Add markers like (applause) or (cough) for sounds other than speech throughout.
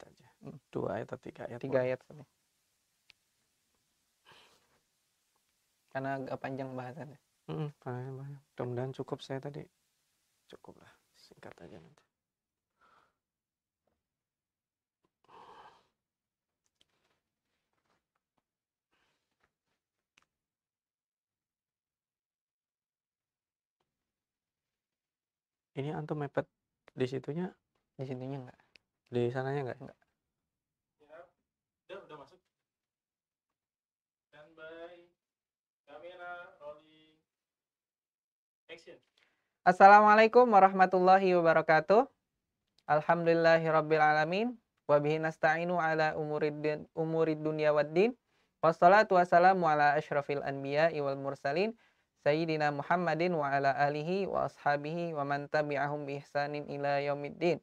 Gitu aja hmm, dua ayat atau tiga ayat tiga ayat tapi karena agak panjang bahasannya mm panjang banyak mudah-mudahan cukup saya tadi cukup lah singkat aja nanti ini antum mepet di situnya di situnya enggak di sananya enggak? Enggak. Ya, udah, udah masuk. Standby. Kamera rolling. Action. Assalamualaikum warahmatullahi wabarakatuh. Alhamdulillahirabbil alamin wa bihi nasta'inu ala umurid umurid dunya waddin. Wassalatu wassalamu ala asyrafil anbiya wal mursalin Sayyidina Muhammadin wa ala alihi wa ashabihi wa man tabi'ahum bi ihsanin ila yaumiddin.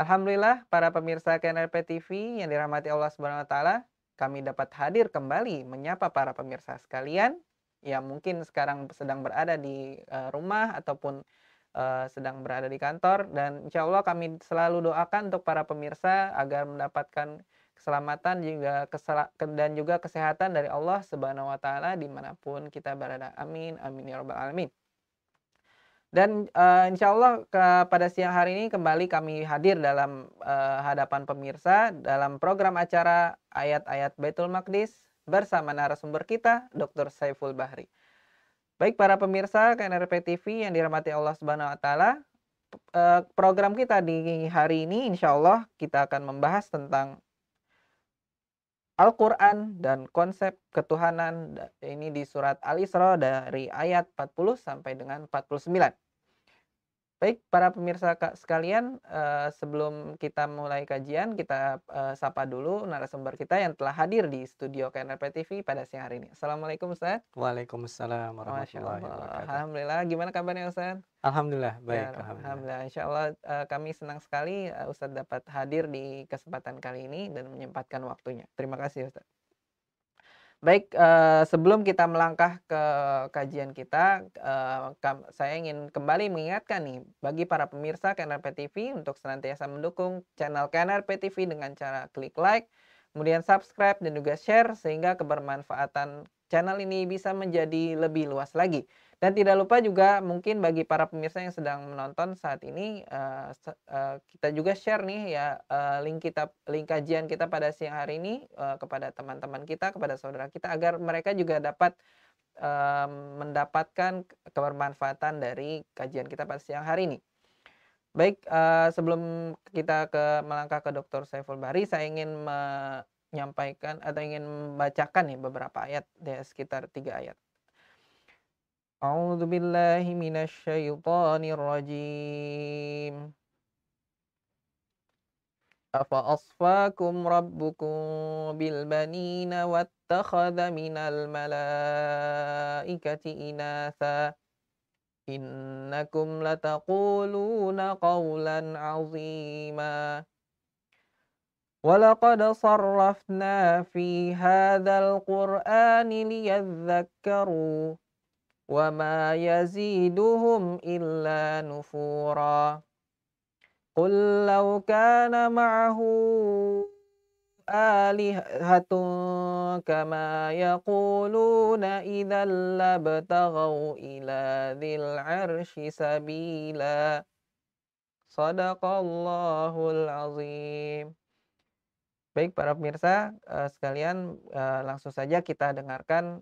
Alhamdulillah para pemirsa KNRP TV yang dirahmati Allah Subhanahu wa taala, kami dapat hadir kembali menyapa para pemirsa sekalian yang mungkin sekarang sedang berada di eh, rumah ataupun eh, sedang berada di kantor dan insya Allah kami selalu doakan untuk para pemirsa agar mendapatkan keselamatan juga dan juga kesehatan dari Allah Subhanahu wa taala dimanapun kita berada. Amin amin ya rabbal alamin. Dan uh, insya Allah ke, pada siang hari ini kembali kami hadir dalam uh, hadapan pemirsa dalam program acara Ayat-Ayat Baitul Maqdis bersama narasumber kita Dr. Saiful Bahri. Baik para pemirsa KNRP TV yang dirahmati Allah Subhanahu wa taala, eh, program kita di hari ini insya Allah kita akan membahas tentang Al-Quran dan konsep ketuhanan ini di surat Al-Isra dari ayat 40 sampai dengan 49. Baik, para pemirsa sekalian, eh, sebelum kita mulai kajian, kita eh, sapa dulu narasumber kita yang telah hadir di studio KNRP TV pada siang hari ini. Assalamualaikum Ustaz. Waalaikumsalam warahmatullahi wabarakatuh. Alhamdulillah, gimana kabarnya Ustaz? Alhamdulillah, baik. Ya, alhamdulillah. alhamdulillah, insya Allah eh, kami senang sekali Ustaz dapat hadir di kesempatan kali ini dan menyempatkan waktunya. Terima kasih Ustaz. Baik, uh, sebelum kita melangkah ke kajian kita, uh, saya ingin kembali mengingatkan nih bagi para pemirsa KNRP PTV untuk senantiasa mendukung channel KNRP PTV dengan cara klik like, kemudian subscribe dan juga share sehingga kebermanfaatan channel ini bisa menjadi lebih luas lagi. Dan tidak lupa juga mungkin bagi para pemirsa yang sedang menonton saat ini uh, uh, kita juga share nih ya uh, link kita link kajian kita pada siang hari ini uh, kepada teman-teman kita, kepada saudara kita agar mereka juga dapat uh, mendapatkan kebermanfaatan dari kajian kita pada siang hari ini. Baik, uh, sebelum kita ke melangkah ke Dr. Saiful Bari, saya ingin menyampaikan atau ingin membacakan nih beberapa ayat ya, sekitar tiga ayat. أعوذ بالله من الشيطان الرجيم أفأصفاكم ربكم بالبنين واتخذ من الملائكة إناثا إنكم لتقولون قولا عظيما ولقد صرفنا في هذا القرآن ليذكروا وَمَا يَزِيدُهُمْ إِلَّا نُفُورًا قُلْ لَوْ كَانَ مَعَهُ آلِهَةٌ كَمَا يَقُولُونَ إِذَا لَّبَغَوْا إِلَى ذِي الْعَرْشِ سَبِيلًا صَدَقَ اللَّهُ الْعَظِيمُ Baik para pemirsa sekalian langsung saja kita dengarkan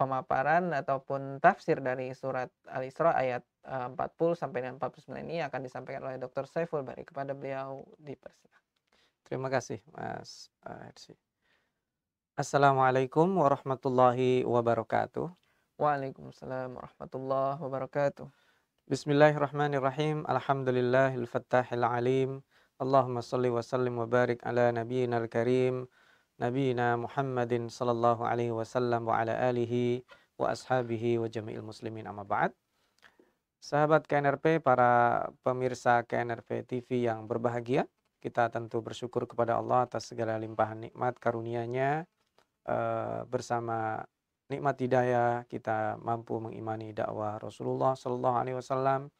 pemaparan ataupun tafsir dari surat Al-Isra ayat 40 eh, sampai dengan 49 ini akan disampaikan oleh Dr. Saiful Bari kepada beliau di dipersilakan. Terima kasih Mas Hersi. Assalamualaikum warahmatullahi wabarakatuh. Waalaikumsalam warahmatullahi wabarakatuh. Bismillahirrahmanirrahim. Alhamdulillahil fattahil alim. Allahumma salli wa sallim wa barik ala nabiyyina al-karim. نبينا محمد صلى الله عليه وسلم وعلى آله وأصحابه وجميع المسلمين أما بعد Sahabat KNRP, para pemirsa KNRP TV yang berbahagia, kita tentu bersyukur kepada Allah atas segala limpahan nikmat karunia-Nya. E, bersama nikmat hidayah kita mampu mengimani dakwah Rasulullah Shallallahu Alaihi Wasallam.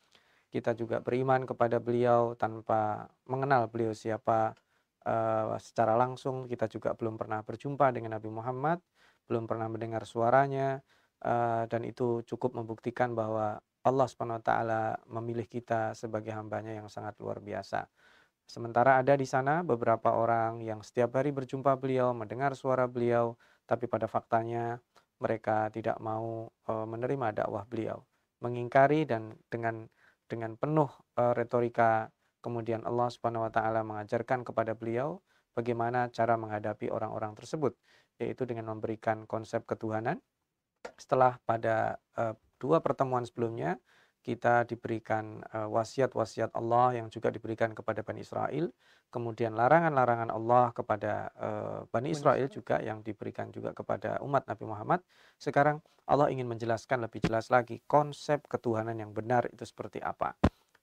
Kita juga beriman kepada beliau tanpa mengenal beliau siapa, Eh, secara langsung kita juga belum pernah berjumpa dengan Nabi Muhammad belum pernah mendengar suaranya eh, dan itu cukup membuktikan bahwa Allah Subhanahu wa taala memilih kita sebagai hambanya yang sangat luar biasa. Sementara ada di sana beberapa orang yang setiap hari berjumpa beliau, mendengar suara beliau, tapi pada faktanya mereka tidak mau eh, menerima dakwah beliau, mengingkari dan dengan dengan penuh retorika Kemudian Allah Subhanahu wa taala mengajarkan kepada beliau bagaimana cara menghadapi orang-orang tersebut, yaitu dengan memberikan konsep ketuhanan. Setelah pada uh, dua pertemuan sebelumnya kita diberikan eh, wasiat-wasiat Allah yang juga diberikan kepada Bani Israel. Kemudian larangan-larangan Allah kepada uh, Bani Israel juga yang diberikan juga kepada umat Nabi Muhammad. Sekarang Allah ingin menjelaskan lebih jelas lagi konsep ketuhanan yang benar itu seperti apa.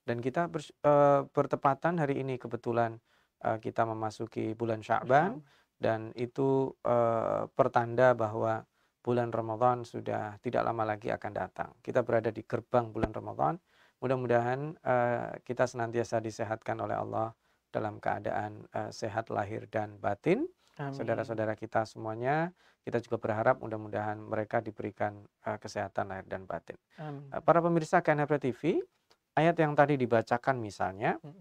Dan kita ber, uh, eh, bertepatan hari ini kebetulan uh, kita memasuki bulan Sya'ban dan itu uh, pertanda bahwa bulan Ramadan sudah tidak lama lagi akan datang. Kita berada di gerbang bulan Ramadan. Mudah-mudahan uh, kita senantiasa disehatkan oleh Allah dalam keadaan uh, sehat lahir dan batin. Saudara-saudara kita semuanya, kita juga berharap mudah-mudahan mereka diberikan uh, kesehatan lahir dan batin. Uh, para pemirsa KNHP TV, ayat yang tadi dibacakan misalnya hmm.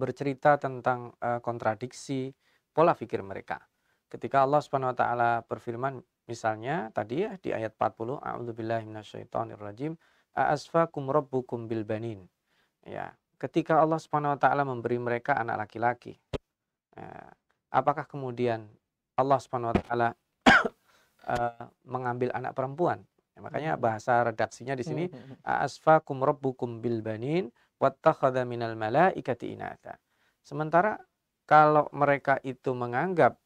bercerita tentang uh, kontradiksi pola pikir mereka. Ketika Allah Subhanahu wa taala berfirman misalnya tadi ya di ayat 40 a'udzubillahi minasyaitonirrajim asfakum rabbukum bil banin. Ya, ketika Allah Subhanahu wa taala memberi mereka anak laki-laki. Ya, apakah kemudian Allah Subhanahu wa taala uh, (coughs) mengambil anak perempuan? Ya, makanya bahasa redaksinya di sini hmm, hmm, hmm. asfakum rabbukum bil banin wattakhadha minal malaikati inatha. Sementara kalau mereka itu menganggap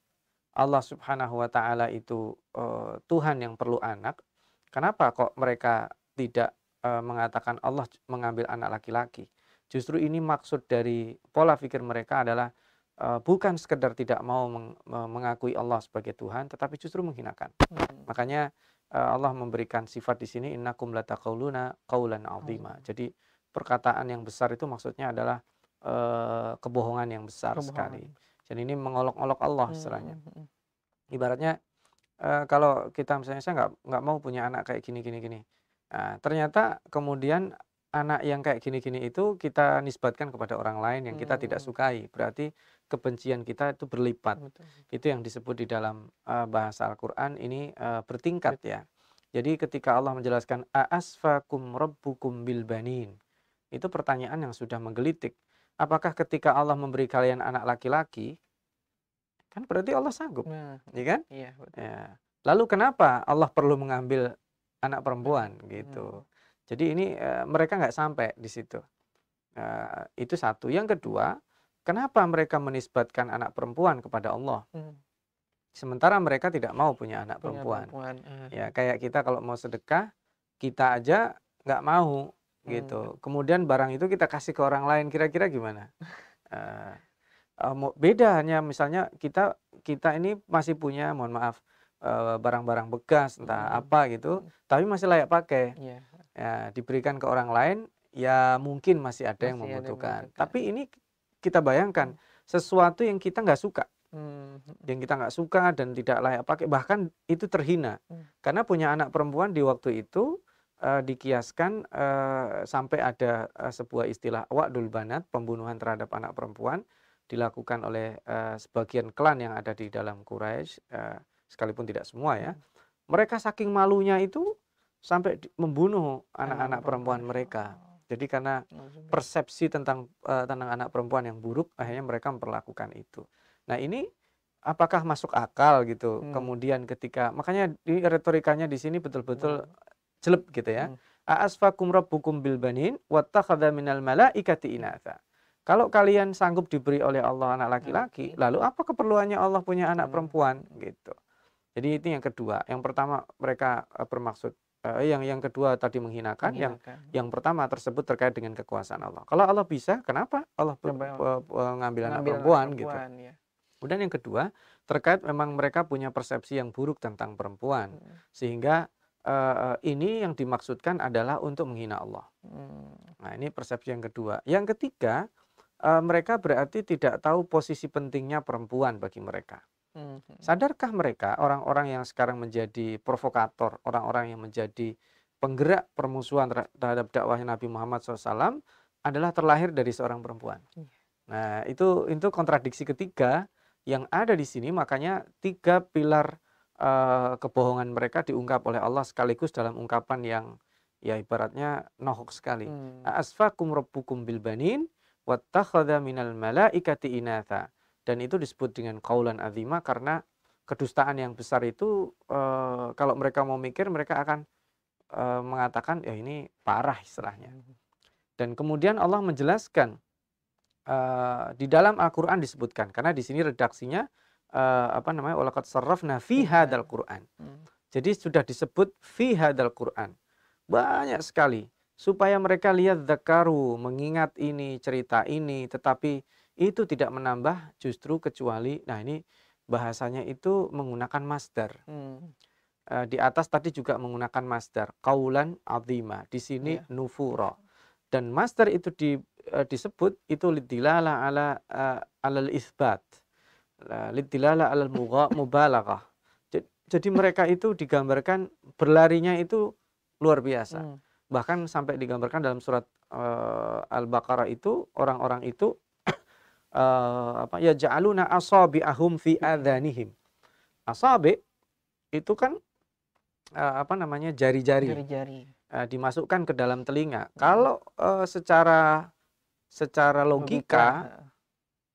Allah Subhanahu wa taala itu uh, Tuhan yang perlu anak, kenapa kok mereka tidak uh, mengatakan Allah mengambil anak laki-laki? Justru ini maksud dari pola pikir mereka adalah eh, bukan sekedar tidak mau mengakui Allah sebagai Tuhan, tetapi justru menghinakan. Hmm. Makanya Eh, Allah memberikan sifat di sini innakum lataqauluna qaulan azima. Oh. Jadi perkataan yang besar itu maksudnya adalah eh, kebohongan yang besar kebohongan. sekali. Jadi ini mengolok-olok Allah istilahnya. Hmm, hmm, hmm. Ibaratnya eh, kalau kita misalnya saya nggak nggak mau punya anak kayak gini gini gini. Nah, ternyata kemudian anak yang kayak gini-gini itu kita nisbatkan kepada orang lain yang kita hmm. tidak sukai. Berarti kebencian kita itu berlipat. Betul. Itu yang disebut di dalam uh, bahasa Al-Qur'an ini uh, bertingkat Betul. ya. Jadi ketika Allah menjelaskan aasfakum rabbukum bil banin. Itu pertanyaan yang sudah menggelitik. Apakah ketika Allah memberi kalian anak laki-laki kan berarti Allah sanggup. Nah, ya kan? Iya, betul. Ya. Lalu kenapa Allah perlu mengambil anak perempuan hmm, gitu? Hmm. Jadi ini e, mereka nggak sampai di situ. E, itu satu. Yang kedua, kenapa mereka menisbatkan anak perempuan kepada Allah? Hmm. Sementara mereka tidak mau punya anak punya perempuan. perempuan. Hmm. Ya kayak kita kalau mau sedekah, kita aja nggak mau hmm. gitu. Hmm. Kemudian barang itu kita kasih ke orang lain, kira-kira gimana? (laughs) e, beda hanya misalnya kita kita ini masih punya, mohon maaf, barang-barang bekas entah hmm. apa gitu, hmm. tapi masih layak pakai. Yeah ya, diberikan ke orang lain ya mungkin masih ada masih yang membutuhkan. yang Tapi ini kita bayangkan hmm. sesuatu yang kita nggak suka, hmm, hmm. yang kita nggak suka dan tidak layak pakai, bahkan itu terhina. Hmm. Karena punya anak perempuan di waktu itu uh, dikiaskan uh, sampai ada uh, sebuah istilah wakdul banat, pembunuhan terhadap anak perempuan dilakukan oleh uh, sebagian klan yang ada di dalam Quraisy, uh, sekalipun tidak semua ya. Hmm. Mereka saking malunya itu sampai membunuh anak-anak perempuan mereka. Oh. Jadi karena oh, persepsi tentang uh, tentang anak perempuan yang buruk akhirnya mereka memperlakukan itu. Nah, ini apakah masuk akal gitu? Hmm. Kemudian ketika makanya di retorikanya di sini betul-betul hmm. gitu ya. Hmm. Aasfakum rabbukum bil banin wattakhadha minal malaikati inatha. Kalau kalian sanggup diberi oleh Allah anak hmm. laki-laki, lalu apa keperluannya Allah punya anak hmm. perempuan gitu. Jadi itu yang kedua. Yang pertama mereka eh, bermaksud uh, yang yang kedua tadi menghinakan, menghinakan. yang yang pertama tersebut terkait dengan kekuasaan Allah. Kalau Allah bisa, kenapa Allah mengambil anak perempuan, gitu? Ya. Kemudian yang kedua terkait memang mereka punya persepsi yang buruk tentang perempuan, hmm. sehingga uh, ini yang dimaksudkan adalah untuk menghina Allah. Hmm. Nah ini persepsi yang kedua. Yang ketiga uh, mereka berarti tidak tahu posisi pentingnya perempuan bagi mereka. Mm-hmm. sadarkah mereka orang-orang yang sekarang menjadi provokator orang-orang yang menjadi penggerak permusuhan terhadap dakwah Nabi Muhammad SAW adalah terlahir dari seorang perempuan iya. nah itu itu kontradiksi ketiga yang ada di sini makanya tiga pilar uh, kebohongan mereka diungkap oleh Allah sekaligus dalam ungkapan yang ya ibaratnya nohok sekali. Hmm. Asfakum rabbukum bil banin wattakhadha minal malaikati inatha. Dan itu disebut dengan kaulan azima karena kedustaan yang besar itu e, kalau mereka mau mikir mereka akan e, mengatakan ya ini parah istilahnya. Dan kemudian Allah menjelaskan e, di dalam Al-Qur'an disebutkan karena di sini redaksinya e, apa namanya walaqad sarrafna fi iya. hadzal Qur'an. Hmm. Jadi sudah disebut fi hadzal Qur'an. Banyak sekali supaya mereka lihat zakaru mengingat ini cerita ini tetapi itu tidak menambah justru kecuali nah ini bahasanya itu menggunakan masdar. Hmm. e, di atas tadi juga menggunakan masdar kaulan azima. Di sini yeah. nufuro Dan masdar itu di, e, disebut itu lidilala ala e, alal isbat. lidilala alal (laughs) mubalaghah. Jadi, mereka itu digambarkan berlarinya itu luar biasa. Hmm. Bahkan sampai digambarkan dalam surat e, Al-Baqarah itu orang-orang itu Eh, apa ya ja'aluna asabi'ahum fi adanihim Asabi itu kan uh, apa namanya jari-jari. Jari-jari. Uh, dimasukkan ke dalam telinga. Hmm. Kalau uh, secara secara logika, logika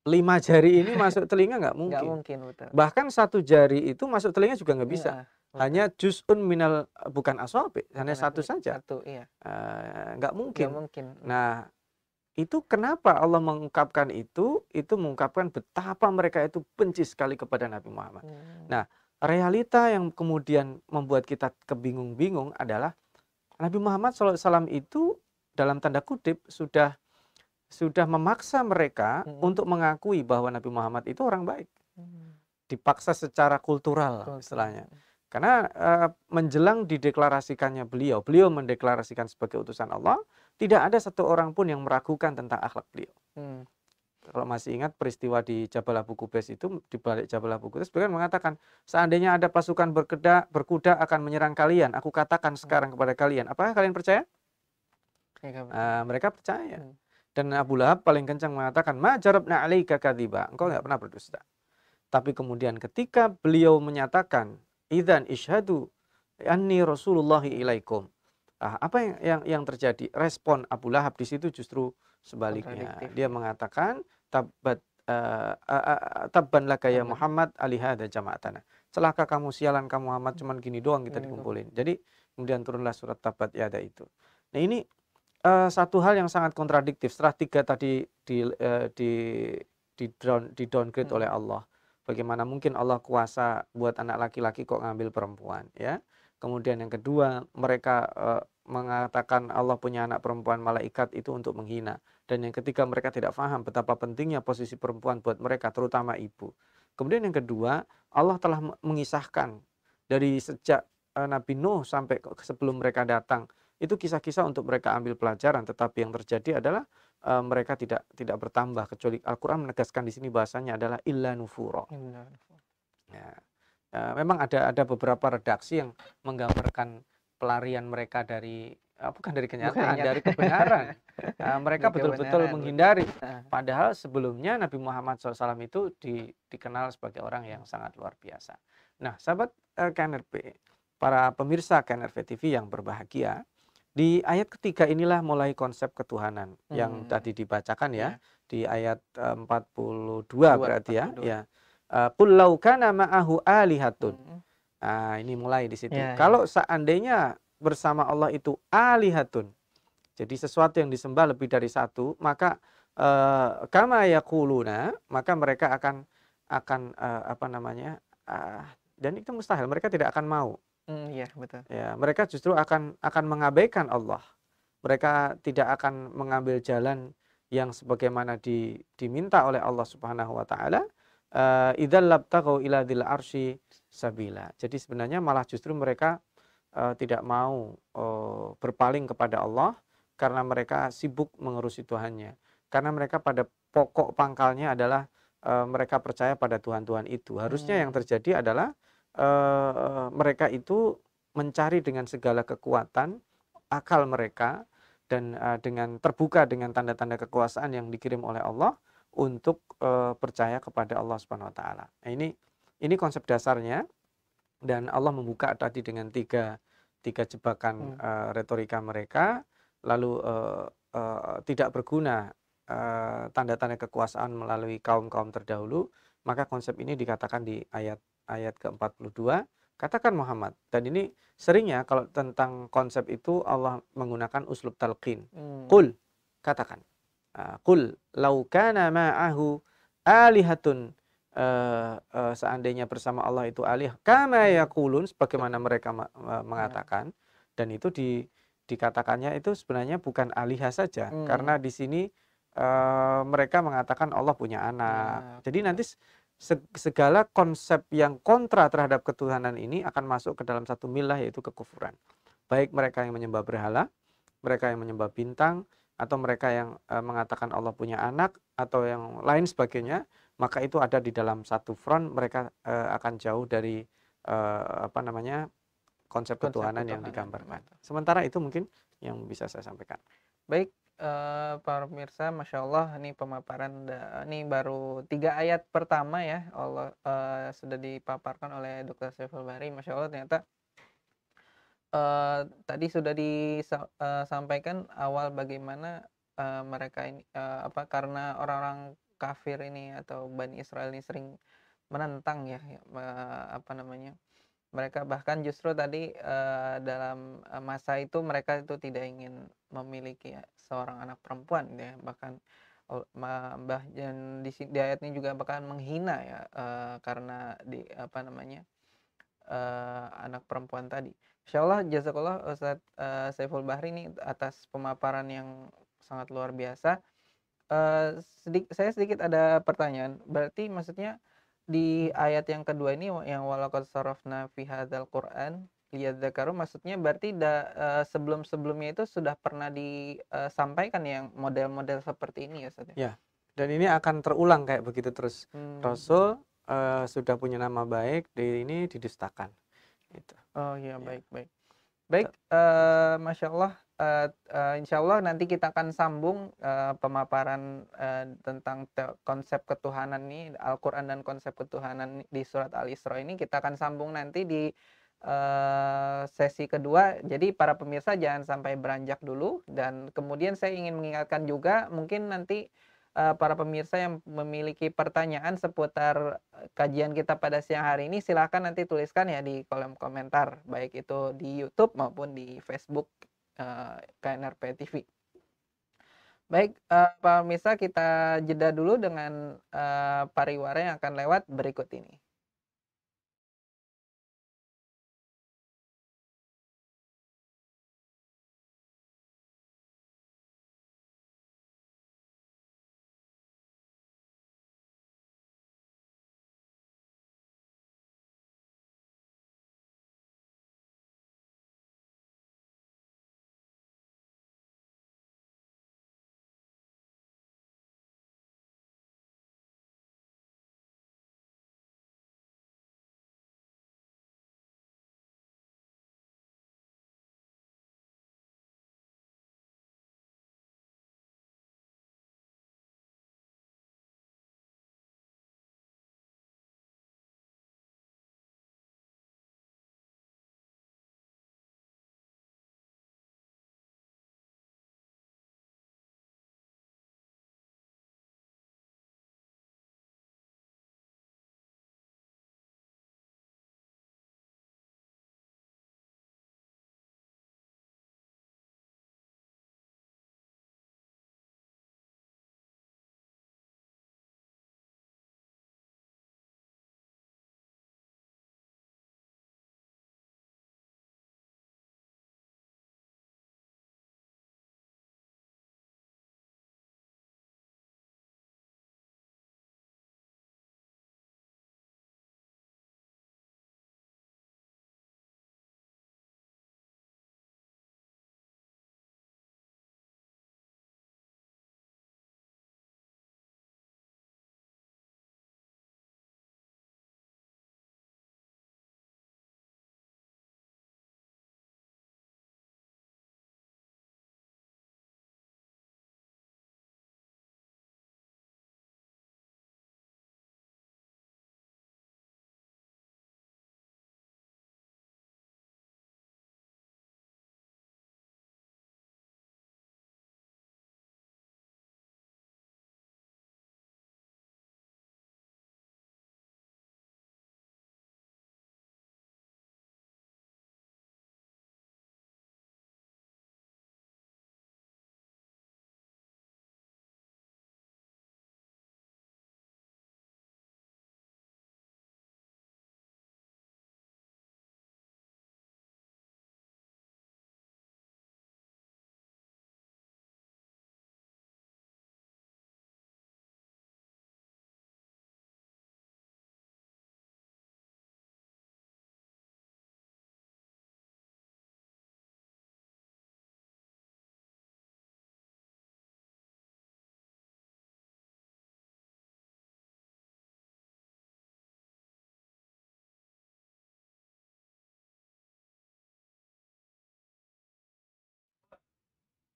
lima jari ini masuk telinga nggak (laughs) mungkin. Gak mungkin betul. Bahkan satu jari itu masuk telinga juga nggak bisa. Ya, hanya juzun minal bukan asobe hanya satu saja. Satu, iya. Uh, mungkin. mungkin. Nah, itu kenapa Allah mengungkapkan itu? Itu mengungkapkan betapa mereka itu benci sekali kepada Nabi Muhammad. Hmm. Nah, realita yang kemudian membuat kita kebingung-bingung adalah Nabi Muhammad SAW itu dalam tanda kutip sudah sudah memaksa mereka hmm. untuk mengakui bahwa Nabi Muhammad itu orang baik. Hmm. Dipaksa secara kultural, kultural. istilahnya. Karena uh, menjelang dideklarasikannya beliau, beliau mendeklarasikan sebagai utusan Allah, tidak ada satu orang pun yang meragukan tentang akhlak beliau. Hmm. Kalau masih ingat peristiwa di Jabal Abu Kubes itu di balik Jabal Abu Kubes beliau kan mengatakan seandainya ada pasukan berkuda berkuda akan menyerang kalian, aku katakan hmm. sekarang kepada kalian, apakah kalian percaya? Ya, mereka ah, Uh, mereka percaya. Hmm. Dan Abu Lahab paling kencang mengatakan, "Ma jarabna 'alaika kadziba." Engkau nggak pernah berdusta. Tapi kemudian ketika beliau menyatakan, "Idzan ishadu anni Rasulullah ilaikum." Nah, apa yang, yang yang terjadi? Respon Abu Lahab di situ justru sebaliknya. Dia mengatakan tabat uh, eh, uh, eh, uh, eh, tabban laka ya Muhammad aliha jamaat jama'atana. Celaka kamu sialan kamu Muhammad hmm. cuman gini doang kita dikumpulin. Jadi kemudian turunlah surat tabat ya ada itu. Nah ini uh, satu hal yang sangat kontradiktif. Setelah tiga tadi di uh, di di, down, di downgrade hmm. oleh Allah. Bagaimana mungkin Allah kuasa buat anak laki-laki kok ngambil perempuan ya? Kemudian yang kedua, mereka e, mengatakan Allah punya anak perempuan malaikat itu untuk menghina. Dan yang ketiga, mereka tidak paham betapa pentingnya posisi perempuan buat mereka, terutama ibu. Kemudian yang kedua, Allah telah mengisahkan dari sejak e, Nabi Nuh sampai sebelum mereka datang itu kisah-kisah untuk mereka ambil pelajaran tetapi yang terjadi adalah e, mereka tidak tidak bertambah kecuali Al-Qur'an menegaskan di sini bahasanya adalah illa nufuro. Illa nufuro. Ya. Eh, memang ada ada beberapa redaksi yang menggambarkan pelarian mereka dari eh, bukan dari kenyataan, bukan dari kebenaran. uh, (laughs) mereka betul-betul menghindari. Ah. Padahal sebelumnya Nabi Muhammad SAW itu di, dikenal sebagai orang yang sangat luar biasa. Nah, sahabat uh, KNRP, para pemirsa KNRP TV yang berbahagia, di ayat ketiga inilah mulai konsep ketuhanan hmm. yang tadi dibacakan ya, ya. di ayat 42 Dua, berarti 42. ya. Eh, Qul law kana ma'ahu alihatun. Nah, ini mulai di situ. Ya, ya. Kalau seandainya bersama Allah itu alihatun. Jadi sesuatu yang disembah lebih dari satu, maka uh, kama yaquluna, maka mereka akan akan uh, apa namanya? Uh, dan itu mustahil, mereka tidak akan mau. Mm, iya, betul. Ya, mereka justru akan akan mengabaikan Allah. Mereka tidak akan mengambil jalan yang sebagaimana di, diminta oleh Allah Subhanahu wa taala Idal eh, idzal kau ila dzil sabila. Jadi sebenarnya malah justru mereka uh, tidak mau uh, berpaling kepada Allah karena mereka sibuk mengurusi Tuhannya. Karena mereka pada pokok pangkalnya adalah uh, mereka percaya pada Tuhan-Tuhan itu. Harusnya hmm. yang terjadi adalah uh, mereka itu mencari dengan segala kekuatan akal mereka dan uh, dengan terbuka dengan tanda-tanda kekuasaan yang dikirim oleh Allah untuk e, percaya kepada Allah Subhanahu wa taala. Nah, ini ini konsep dasarnya dan Allah membuka tadi dengan tiga tiga jebakan hmm. e, retorika mereka lalu e, e, tidak berguna tanda-tanda e, kekuasaan melalui kaum-kaum terdahulu, maka konsep ini dikatakan di ayat ayat ke-42 katakan Muhammad. Dan ini seringnya kalau tentang konsep itu Allah menggunakan uslub talqin. Hmm. Qul, katakan. Ah, qul lau kana ma'ahu alihatun eh, eh, seandainya bersama Allah itu alih kama yaqulun sebagaimana mereka ya. mengatakan dan itu di dikatakannya itu sebenarnya bukan alihah saja hmm. karena di sini uh, mereka mengatakan Allah punya anak. Ya. Jadi nanti segala konsep yang kontra terhadap ketuhanan ini akan masuk ke dalam satu milah yaitu kekufuran. Baik mereka yang menyembah berhala, mereka yang menyembah bintang, atau mereka yang e, mengatakan Allah punya anak atau yang lain sebagainya maka itu ada di dalam satu front mereka e, akan jauh dari e, apa namanya konsep, konsep ketuhanan, ketuhanan yang digambarkan sementara itu mungkin yang bisa saya sampaikan baik Uh, para pemirsa, masya Allah, ini pemaparan, ini baru tiga ayat pertama ya, Allah uh, sudah dipaparkan oleh Dr. Saiful Bari, masya Allah ternyata Eh, tadi sudah disampaikan eh, awal bagaimana uh, mereka ini uh, apa karena orang-orang kafir ini atau Bani Israel ini sering menentang ya uh, apa namanya mereka bahkan justru tadi uh, dalam masa itu mereka itu tidak ingin memiliki seorang anak perempuan ya bahkan oh, dan di, di ayat ini juga bahkan menghina ya uh, karena di apa namanya uh, anak perempuan tadi Insya Allah jazakallah Ustaz uh, eh, Saiful Bahri ini atas pemaparan yang sangat luar biasa. Uh, sedik, saya sedikit ada pertanyaan. Berarti maksudnya di ayat yang kedua ini yang walaqad sarafna fi hadzal Qur'an liyadzakaru maksudnya berarti da, uh, sebelum-sebelumnya itu sudah pernah disampaikan yang model-model seperti ini ya Ustaz. Ya? ya. Dan ini akan terulang kayak begitu terus. Hmm. Rasul uh, sudah punya nama baik, di ini didustakan gitu. Oh iya ya. baik baik baik uh, masya Allah uh, uh, insya Allah nanti kita akan sambung uh, pemaparan uh, tentang te konsep ketuhanan ini Al-Quran dan konsep ketuhanan di surat Al-Isra ini kita akan sambung nanti di uh, sesi kedua jadi para pemirsa jangan sampai beranjak dulu dan kemudian saya ingin mengingatkan juga mungkin nanti Eh, para pemirsa yang memiliki pertanyaan seputar eh, kajian kita pada siang hari ini silahkan nanti tuliskan ya di kolom komentar baik itu di YouTube maupun di Facebook uh, eh, KNRP TV. Baik, uh, pemirsa kita jeda dulu dengan uh, pariwara yang akan lewat berikut ini.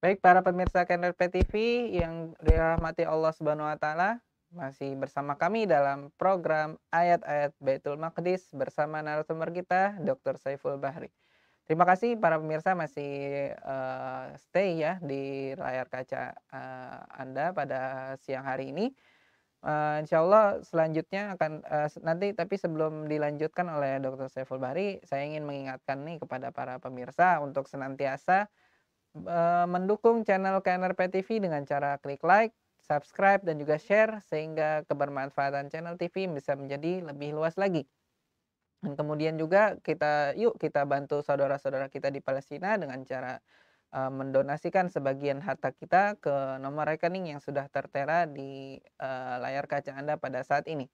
Baik para pemirsa Kenner PTV yang dirahmati Allah Subhanahu wa taala, masih bersama kami dalam program Ayat-ayat Baitul Maqdis bersama narasumber kita Dr. Saiful Bahri. Terima kasih para pemirsa masih uh, stay ya di layar kaca uh, Anda pada siang hari ini. Uh, insya Allah selanjutnya akan uh, nanti tapi sebelum dilanjutkan oleh Dr. Saiful Bahri, saya ingin mengingatkan nih kepada para pemirsa untuk senantiasa Eh, mendukung channel KNRP TV dengan cara klik like, subscribe, dan juga share sehingga kebermanfaatan channel TV bisa menjadi lebih luas lagi. Dan kemudian juga kita yuk kita bantu saudara-saudara kita di Palestina dengan cara uh, mendonasikan sebagian harta kita ke nomor rekening yang sudah tertera di uh, layar kaca Anda pada saat ini.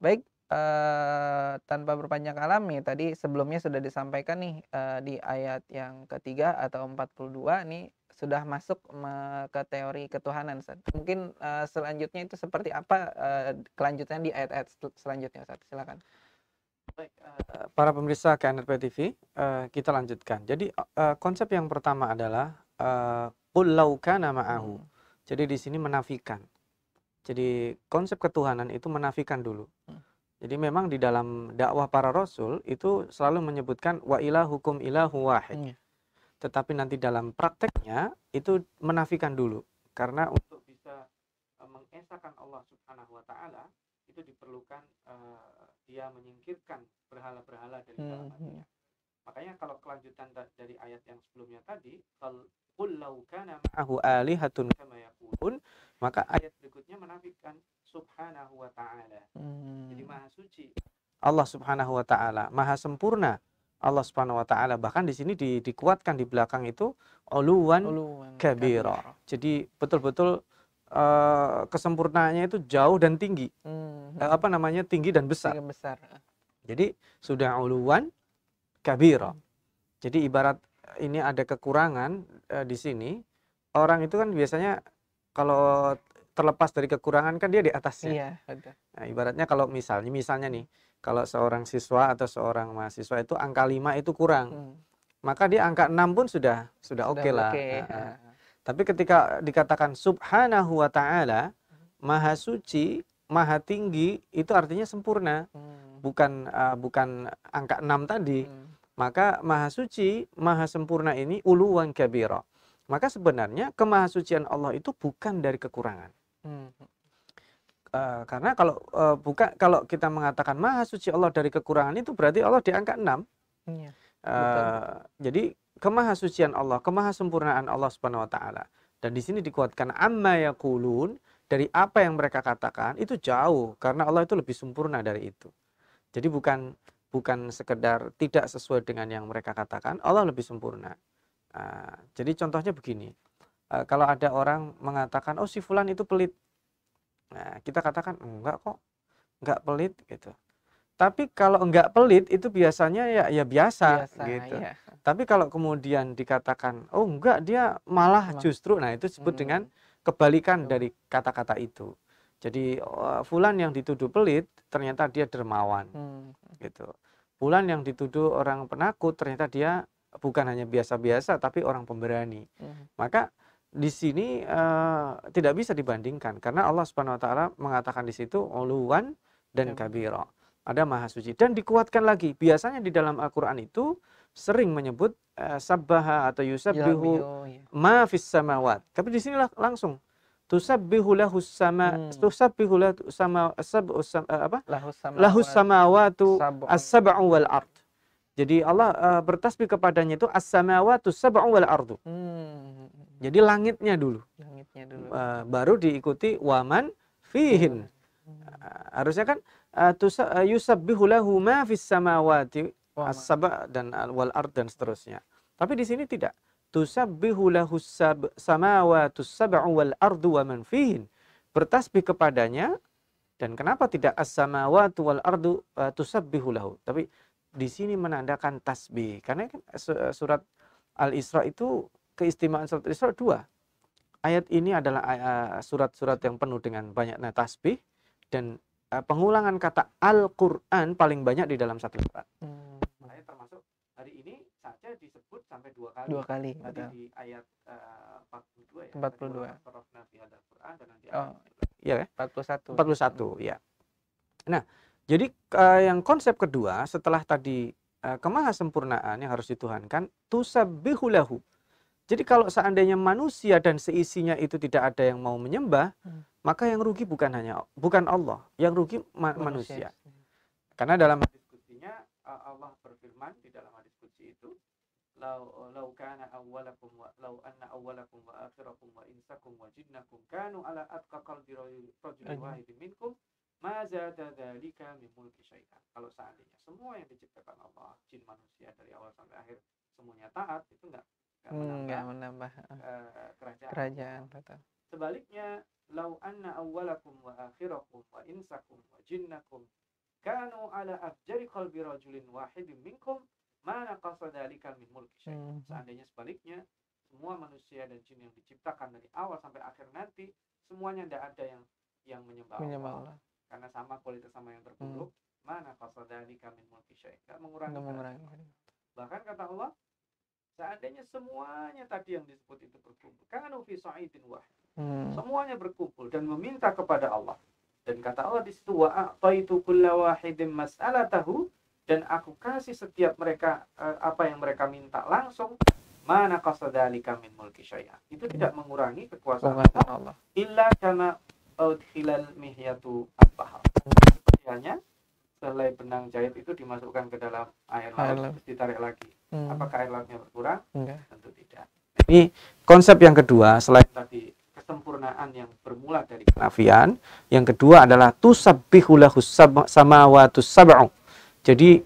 Baik, Eh, tanpa berpanjang alami tadi sebelumnya sudah disampaikan nih uh, di ayat yang ketiga atau 42 nih sudah masuk ke teori ketuhanan Ustaz. Mungkin uh, selanjutnya itu seperti apa uh, kelanjutannya di ayat-ayat sel selanjutnya Ustaz. Silakan. Baik, uh, para pemirsa KNRP TV, uh, kita lanjutkan. Jadi uh, konsep yang pertama adalah uh, nama ahu hmm. Jadi di sini menafikan. Jadi konsep ketuhanan itu menafikan dulu. Hmm. Jadi memang di dalam dakwah para rasul itu selalu menyebutkan wa ilah hukum ilahu wahid. Hmm. Tetapi nanti dalam prakteknya itu menafikan dulu karena untuk bisa e, mengesahkan Allah Subhanahu wa taala itu diperlukan uh, dia menyingkirkan berhala-berhala dari dalam Hmm. Makanya kalau kelanjutan dari ayat yang sebelumnya tadi, alihatun maka ayat berikutnya menafikan subhanahu wa ta'ala. Hmm. Jadi maha suci. Allah Subhanahu wa taala, maha sempurna. Allah Subhanahu wa taala bahkan di sini di, dikuatkan di belakang itu uluwan kabira. Jadi betul-betul uh, kesempurnaannya itu jauh dan tinggi. Hmm. Uh, apa namanya? tinggi dan besar. Tinggi besar. Jadi sudah uluan kabiro. Jadi ibarat eh, ini ada kekurangan e, di sini, orang itu kan biasanya kalau terlepas dari kekurangan kan dia di atasnya. Iya, Nah, ibaratnya kalau misalnya misalnya nih, kalau seorang siswa atau seorang mahasiswa itu angka lima itu kurang. Hmm. Maka dia angka 6 pun sudah sudah, sudah oke okay lah. Okay. Nah, ya. nah. Tapi ketika dikatakan subhanahu wa taala, maha suci, maha tinggi itu artinya sempurna. Hmm bukan uh, bukan angka 6 tadi. Hmm. Maka Maha Suci, Maha Sempurna ini uluwan kabira. Maka sebenarnya kemahasucian Allah itu bukan dari kekurangan. Hmm. Uh, karena kalau uh, buka kalau kita mengatakan maha suci Allah dari kekurangan itu berarti Allah di angka enam Iya. Uh, jadi kemahasucian Allah, kemahasempurnaan Allah Subhanahu wa taala. Dan di sini dikuatkan amma yaqulun dari apa yang mereka katakan itu jauh karena Allah itu lebih sempurna dari itu. Jadi bukan bukan sekedar tidak sesuai dengan yang mereka katakan, Allah lebih sempurna. Uh, jadi contohnya begini, uh, kalau ada orang mengatakan, oh si fulan itu pelit, nah, kita katakan enggak kok, enggak pelit gitu. Tapi kalau enggak pelit itu biasanya ya ya biasa, biasa gitu. Ya. Tapi kalau kemudian dikatakan, oh enggak dia malah justru, nah itu disebut hmm. dengan kebalikan Betul. dari kata-kata itu. Jadi uh, Fulan yang dituduh pelit ternyata dia dermawan, hmm. gitu. Fulan yang dituduh orang penakut ternyata dia bukan hanya biasa-biasa tapi orang pemberani. Hmm. Maka di sini uh, tidak bisa dibandingkan karena Allah Subhanahu Wa Taala mengatakan di situ uluan dan iya, kabiro ada maha suci dan dikuatkan lagi biasanya di dalam Al-Quran itu sering menyebut uh, sabbaha atau ya, yusabbihu iya. ma fis samawat tapi di sinilah langsung tusabbihu lahus sama hmm. tusabbihu lahus sama sab eh, apa lahus samawatu as-sab'u wal ard jadi Allah uh, bertasbih kepadanya itu as-samawatu sab'u wal ardu hmm. hmm, hmm, hmm. jadi langitnya dulu langitnya dulu uh, baru diikuti waman fihin hmm. uh, harusnya kan uh, tusa, uh, yusabbihu lahu ma fis samawati as-sab' dan wal ard dan seterusnya tapi di sini tidak tusabbihu lahu samawati sab'u wal ardu wa man fihin. Bertasbih kepadanya dan kenapa tidak as samawati wal ardu eh, tusabbihu lahu. Tapi di sini menandakan tasbih karena kan eh, eh, surat Al-Isra itu keistimewaan surat Al-Isra dua. Ayat ini adalah surat-surat yang penuh dengan banyaknya tasbih dan pengulangan kata Al-Qur'an paling banyak di dalam satu surat. Hmm. Makanya termasuk hari ini saja disebut sampai dua kali. Dua kali. Tadi betul. di ayat eh, uh, 42 ya. 42. Qara'na Nabi ada Qur'an dan nanti Oh, iya kan? 41. 41, ya. Nah, jadi uh, yang konsep kedua setelah tadi uh, eh, kemaha sempurnaan yang harus dituhankan tusabbihu lahu. Jadi kalau seandainya manusia dan seisinya itu tidak ada yang mau menyembah, hmm. maka yang rugi bukan hanya bukan Allah, yang rugi ma manusia. manusia. Karena dalam diskusinya Allah berfirman di dalam law law kana awwalakum wa law anna awwalakum wa akhirakum wa insakum wa jinnakum kanu ala atqa qalbi rajulin Kalau seandainya semua yang diciptakan Allah, jin manusia dari awal sampai akhir semuanya taat, itu enggak enggak hmm, menambah, eh, eh, kerajaan. Kerajaan, Sebaliknya, lau anna awwalakum wa akhirakum wa insakum wa jinnakum kanu ala afjari qalbi rajulin wahidin minkum mana kau min mulki syaitan. Hmm, hmm. Seandainya sebaliknya, semua manusia dan jin yang diciptakan dari awal sampai akhir nanti, semuanya tidak ada yang yang menyembah, menyembah Allah. Karena sama kualitas sama yang terburuk, hmm. mana kau min mulki syaitan. Mengurangi, mengurangi. Bahkan kata Allah, seandainya semuanya tadi yang disebut itu berkumpul, kan fi sa'idin wah, Hmm. Semuanya berkumpul dan meminta kepada Allah. Dan kata Allah di situ wa a'taitu kulla wahidin mas'alatahu dan aku kasih setiap mereka uh, apa yang mereka minta langsung mana kasadalika min mulki syai'a itu tidak mengurangi kekuasaan Allah illa kama udkhilal mihyatu abbahar artinya selai benang jahit itu dimasukkan ke dalam air laut terus ditarik lagi hmm. apakah air lautnya berkurang Enggak. tentu tidak jadi konsep yang kedua selain tadi kesempurnaan yang bermula dari kenafian yang kedua adalah tusabbihulahu samawatu sab'u jadi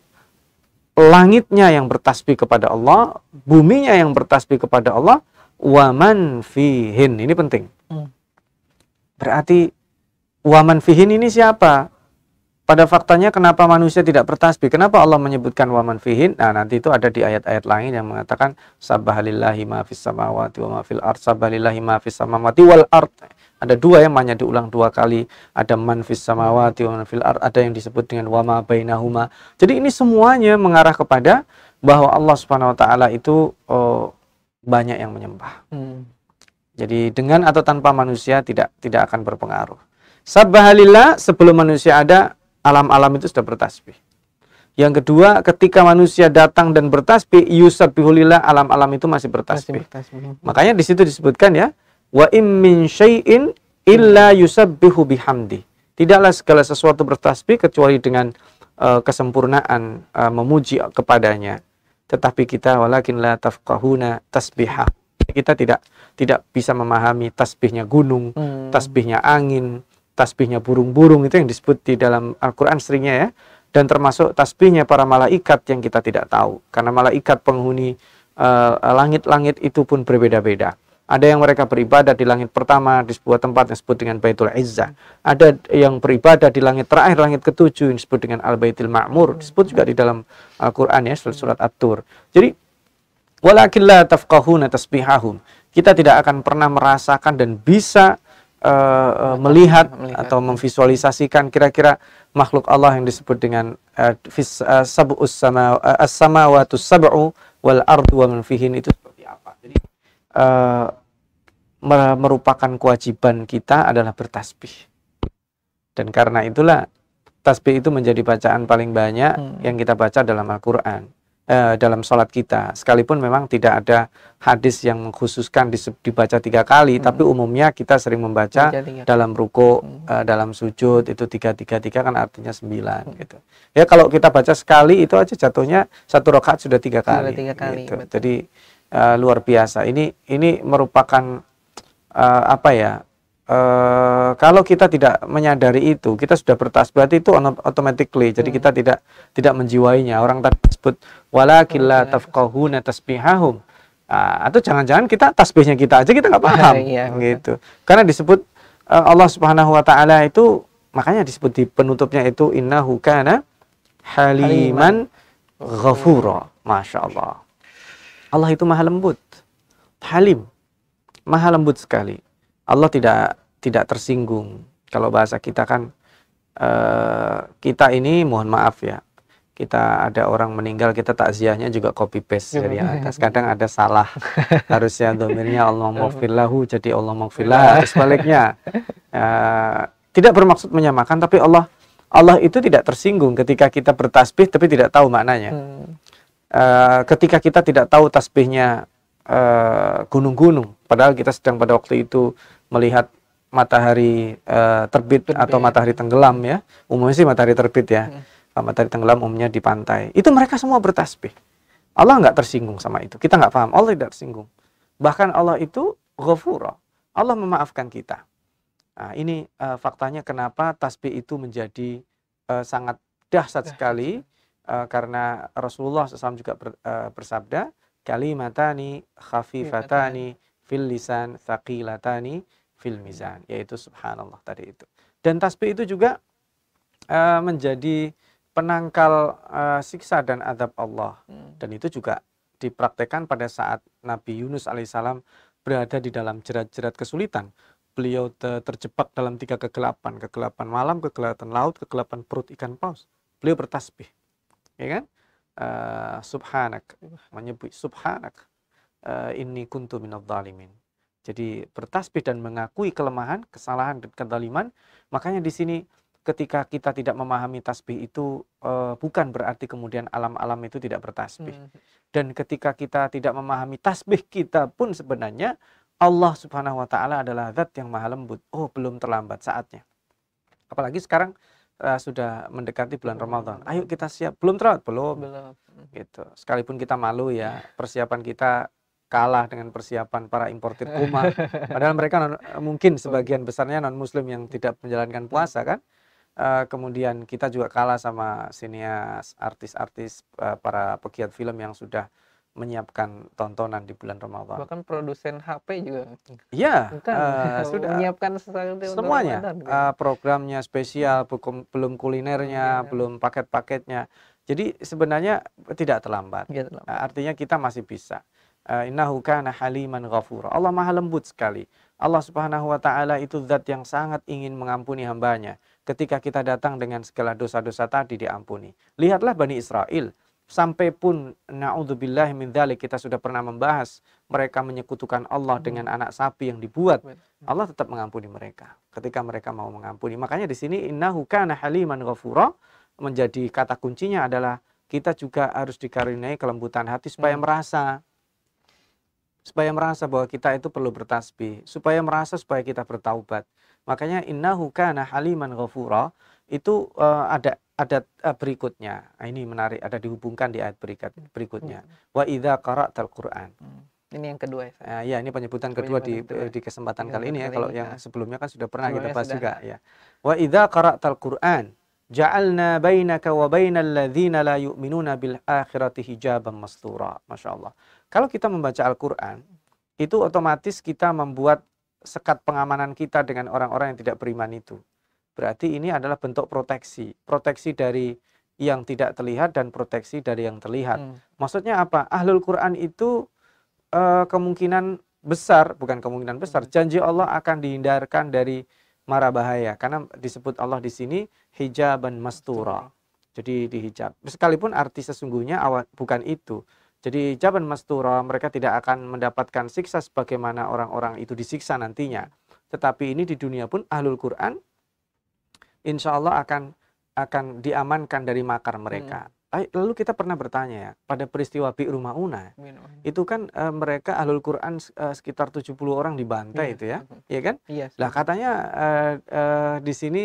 langitnya yang bertasbih kepada Allah, buminya yang bertasbih kepada Allah, waman fihin. Ini penting. Hmm. Berarti waman fihin ini siapa? pada faktanya kenapa manusia tidak bertasbih? Kenapa Allah menyebutkan waman fihin? Nah, nanti itu ada di ayat-ayat lain yang mengatakan sabbahalillahi ma fis samawati wa ma fil ard, sabbahalillahi ma fis samawati wal ard. Ada dua yang hanya diulang dua kali. Ada man fis samawati wa man fil ard, ada yang disebut dengan ma bainahuma. Jadi ini semuanya mengarah kepada bahwa Allah Subhanahu wa taala itu oh, banyak yang menyembah. Hmm. Jadi dengan atau tanpa manusia tidak tidak akan berpengaruh. Sabbahalillah sebelum manusia ada alam-alam itu sudah bertasbih. Yang kedua, ketika manusia datang dan bertasbih, yusuf bihulillah alam-alam itu masih bertasbih. Masih bertasbih. Ya. Makanya di situ disebutkan ya, wa im min syai'in illa yusabbihu bihamdi. Tidaklah segala sesuatu bertasbih kecuali dengan uh, kesempurnaan uh, memuji kepadanya. Tetapi kita walakin la tafqahuna tasbihah. Kita tidak tidak bisa memahami tasbihnya gunung, hmm. tasbihnya angin, tasbihnya burung-burung itu yang disebut di dalam Al-Quran seringnya ya dan termasuk tasbihnya para malaikat yang kita tidak tahu karena malaikat penghuni eh, langit-langit uh, itu pun berbeda-beda ada yang mereka beribadah di langit pertama di sebuah tempat yang disebut dengan Baitul Izzah. Ada yang beribadah di langit terakhir, langit ketujuh yang disebut dengan Al Baitul Ma'mur. Disebut juga di dalam Al-Quran ya, surat, surat At-Tur. Jadi, walakillah tafqahuna tasbihahum. Kita tidak akan pernah merasakan dan bisa uh, melihat, melihat atau memvisualisasikan kira-kira makhluk Allah yang disebut dengan uh, fis, uh, sama uh, as sab'u wal ardu wa fihin itu seperti apa. Jadi uh, merupakan kewajiban kita adalah bertasbih. Dan karena itulah tasbih itu menjadi bacaan paling banyak hmm. yang kita baca dalam Al-Qur'an. Eh, dalam sholat kita sekalipun memang tidak ada hadis yang mengkhususkan dibaca tiga kali hmm. tapi umumnya kita sering membaca tiga, tiga. dalam ruko hmm. uh, dalam sujud itu tiga tiga tiga kan artinya sembilan hmm. gitu ya kalau kita baca sekali itu aja jatuhnya satu rokat sudah tiga kali, tiga kali gitu. jadi uh, luar biasa ini ini merupakan uh, apa ya Eh, kalau kita tidak menyadari itu, kita sudah bertas berarti itu automatically. Jadi hmm. kita tidak tidak menjiwainya. Orang tadi sebut walakilla tafqahuna tasbihahum. Uh, atau jangan-jangan kita tasbihnya kita aja kita nggak nah, paham iya, gitu. Karena disebut uh, Allah Subhanahu wa taala itu makanya disebut di penutupnya itu inna hukana haliman ghafuro Masya Allah. Allah itu maha lembut. Halim. Maha lembut sekali Allah tidak tidak tersinggung. Kalau bahasa kita kan eh, kita ini mohon maaf ya. Kita ada orang meninggal kita takziahnya juga copy paste iya. dari yang atas. (laughs) Kadang ada salah. Harusnya domirnya Allah iya. filahu jadi Allah maghfirlah. Nah, iya. Sebaliknya uh, tidak bermaksud menyamakan tapi Allah Allah itu tidak tersinggung ketika kita bertasbih tapi tidak tahu maknanya. Uh, ketika kita tidak tahu tasbihnya gunung-gunung, uh, gunung -gunung, padahal kita sedang pada waktu itu melihat matahari uh, terbit, terbit atau matahari tenggelam ya. Umumnya sih matahari terbit ya. Hmm. Matahari tenggelam umumnya di pantai. Itu mereka semua bertasbih. Allah nggak tersinggung sama itu. Kita nggak paham. Allah tidak tersinggung. Bahkan Allah itu ghafura. Allah memaafkan kita. Nah, ini uh, faktanya kenapa tasbih itu menjadi uh, sangat dahsyat sekali uh, karena Rasulullah SAW juga ber, uh, bersabda kalimatani khafifatani fil lisan thaqilatani fil mizan yaitu subhanallah tadi itu dan tasbih itu juga uh, menjadi penangkal uh, siksa dan adab Allah hmm. dan itu juga dipraktekkan pada saat Nabi Yunus alaihissalam berada di dalam jerat-jerat kesulitan beliau terjebak dalam tiga kegelapan kegelapan malam kegelapan laut kegelapan perut ikan paus beliau bertasbih ya kan uh, subhanak menyebut subhanak Eh, Ini kuntu minadh Jadi bertasbih dan mengakui kelemahan, kesalahan dan kedaliman. Makanya di sini ketika kita tidak memahami tasbih itu e, bukan berarti kemudian alam-alam itu tidak bertasbih. Hmm. Dan ketika kita tidak memahami tasbih kita pun sebenarnya Allah Subhanahu wa taala adalah zat yang maha lembut. Oh, belum terlambat saatnya. Apalagi sekarang uh, sudah mendekati bulan Ramadan. Ayo kita siap. Belum terlambat Belum. Belum. Hmm. Gitu. Sekalipun kita malu ya, iya. persiapan kita kalah dengan persiapan para importir kurma. Padahal mereka non, eh, mungkin sebagian besarnya non muslim yang tidak menjalankan puasa kan. Uh, kemudian kita juga kalah sama sinias, artis-artis, uh, para pegiat film yang sudah menyiapkan tontonan di bulan Ramadan. Bahkan produsen HP juga. Iya, uh, (laughs) sudah menyiapkan semuanya. Ramadan, gitu. uh, programnya spesial, belum kulinernya, ya. belum paket-paketnya. Jadi sebenarnya tidak terlambat. Tidak terlambat. artinya kita masih bisa. Eh, innahu kana haliman ghafura. Allah maha lembut sekali. Allah subhanahu wa ta'ala itu zat yang sangat ingin mengampuni hambanya. Ketika kita datang dengan segala dosa-dosa tadi diampuni. Lihatlah Bani Israel. Sampai pun na'udzubillah min dhalik, kita sudah pernah membahas mereka menyekutukan Allah hmm. dengan anak sapi yang dibuat. Hmm. Allah tetap mengampuni mereka ketika mereka mau mengampuni. Makanya di sini innahu kana haliman ghafura menjadi kata kuncinya adalah kita juga harus dikaruniai kelembutan hati supaya hmm. merasa supaya merasa bahwa kita itu perlu bertasbih, supaya merasa supaya kita bertaubat. Makanya innahu kana haliman ghafura itu uh, ada ada uh, berikutnya. Nah, ini menarik, ada dihubungkan di ayat berikut hmm. berikutnya. Hmm. Wa idza qara'tal Qur'an. Hmm. Ini yang kedua ya. Uh, ya, ini penyebutan, kedua di kedua. di kesempatan kedua. kali ini ya. Kalau ini, yang nah. sebelumnya kan sudah pernah sebelumnya kita bahas sudah. juga ya. Wa idza qara'tal Qur'an ja'alna bainaka wa bainal ladzina la yu'minuna bil akhirati hijaban mastura. Masyaallah. Allah. Kalau kita membaca Al-Quran, itu otomatis kita membuat sekat pengamanan kita dengan orang-orang yang tidak beriman itu. Berarti ini adalah bentuk proteksi. Proteksi dari yang tidak terlihat dan proteksi dari yang terlihat. Hmm. Maksudnya apa? Ahlul Quran itu e, kemungkinan besar, bukan kemungkinan besar, hmm. janji Allah akan dihindarkan dari mara bahaya. Karena disebut Allah di sini hijaban mastura. Jadi dihijab. Sekalipun arti sesungguhnya awal, bukan itu. Jadi jaban mastura mereka tidak akan mendapatkan siksa sebagaimana orang-orang itu disiksa nantinya. Tetapi ini di dunia pun ahlul Quran insya Allah akan akan diamankan dari makar mereka. Hmm. Lalu kita pernah bertanya ya pada peristiwa Rumah Una, itu kan e, mereka ahlul Quran e, sekitar 70 orang dibantai iya. itu ya, hmm. iya kan? Iya. Lah katanya e, e, di sini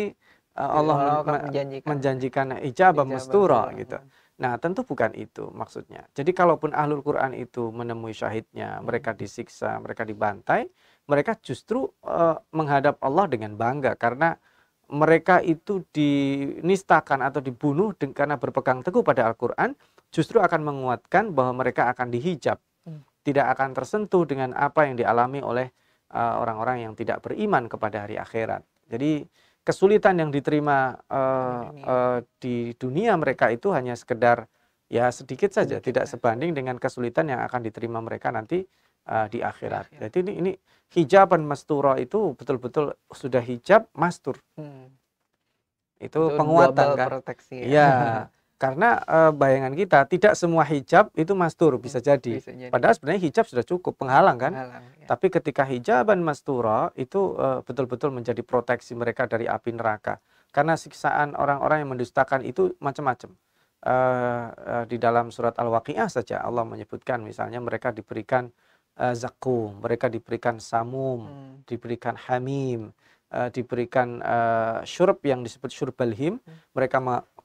Allah, Allah men menjanjikan ijabah, ijabah mestura gitu. Nah, tentu bukan itu maksudnya. Jadi kalaupun ahlul Quran itu menemui syahidnya, hmm. mereka disiksa, mereka dibantai, mereka justru uh, menghadap Allah dengan bangga karena mereka itu dinistakan atau dibunuh karena berpegang teguh pada Al-Qur'an, justru akan menguatkan bahwa mereka akan dihijab, hmm. tidak akan tersentuh dengan apa yang dialami oleh eh, orang-orang uh, orang -orang yang tidak beriman kepada hari akhirat. Jadi kesulitan yang diterima uh, uh, di dunia mereka itu hanya sekedar ya sedikit saja, sedikit tidak ya. sebanding dengan kesulitan yang akan diterima mereka nanti uh, di akhirat. ya. Jadi ini, ini hijaban mastura itu betul-betul sudah hijab mastur. Hmm. Itu, itu penguatan kan. Proteksi, ya. iya. (laughs) Karena e, bayangan kita tidak semua hijab itu mastur bisa hmm, jadi. Bisa jadi. Padahal sebenarnya hijab sudah cukup penghalang kan. Penghalang, ya. Tapi ketika hijaban mastura itu eh, betul-betul menjadi proteksi mereka dari api neraka. Karena siksaan orang-orang yang mendustakan itu macam-macam. E, e, di dalam surat Al-Waqiah saja Allah menyebutkan misalnya mereka diberikan zakum, mereka diberikan samum, hmm. diberikan hamim, diberikan uh, yang disebut syurbalhim. Hmm. Mereka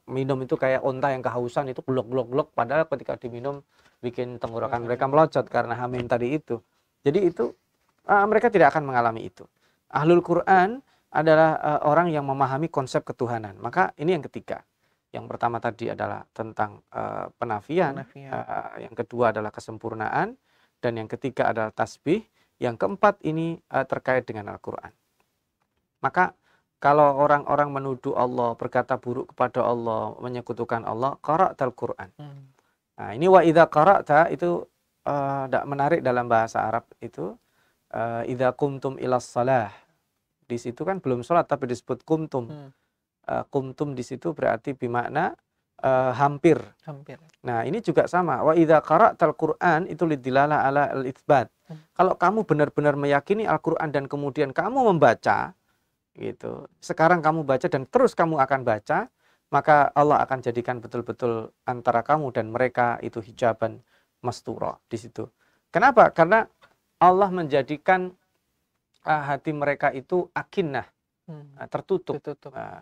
minum itu kayak onta yang kehausan itu blok-blok, glok padahal ketika diminum bikin tenggorokan mereka melocot karena hamin tadi itu jadi itu uh, mereka tidak akan mengalami itu ahlul Quran adalah uh, orang yang memahami konsep ketuhanan maka ini yang ketiga yang pertama tadi adalah tentang uh, penafian, penafian. Uh, yang kedua adalah kesempurnaan dan yang ketiga adalah tasbih yang keempat ini uh, terkait dengan Al-Quran maka kalau orang-orang menuduh Allah, berkata buruk kepada Allah, menyekutukan Allah, tal Quran. Hmm. Nah, ini wa idza qara'ta itu tidak eh, uh, menarik dalam bahasa Arab itu uh, idza kumtum ilas salah. Di situ kan belum sholat tapi disebut kumtum. Hmm. Uh, eh, kumtum di situ berarti bimakna uh, hampir. Hampir. Nah, ini juga sama. Wa idza al Qur'an itu lidilalah ala al-itsbat. Hmm. Kalau kamu benar-benar meyakini Al-Qur'an dan kemudian kamu membaca, gitu. Sekarang kamu baca dan terus kamu akan baca, maka Allah akan jadikan betul-betul antara kamu dan mereka itu hijaban mastura di situ. Kenapa? Karena Allah menjadikan uh, hati mereka itu akinah hmm. uh, tertutup. tertutup. Uh,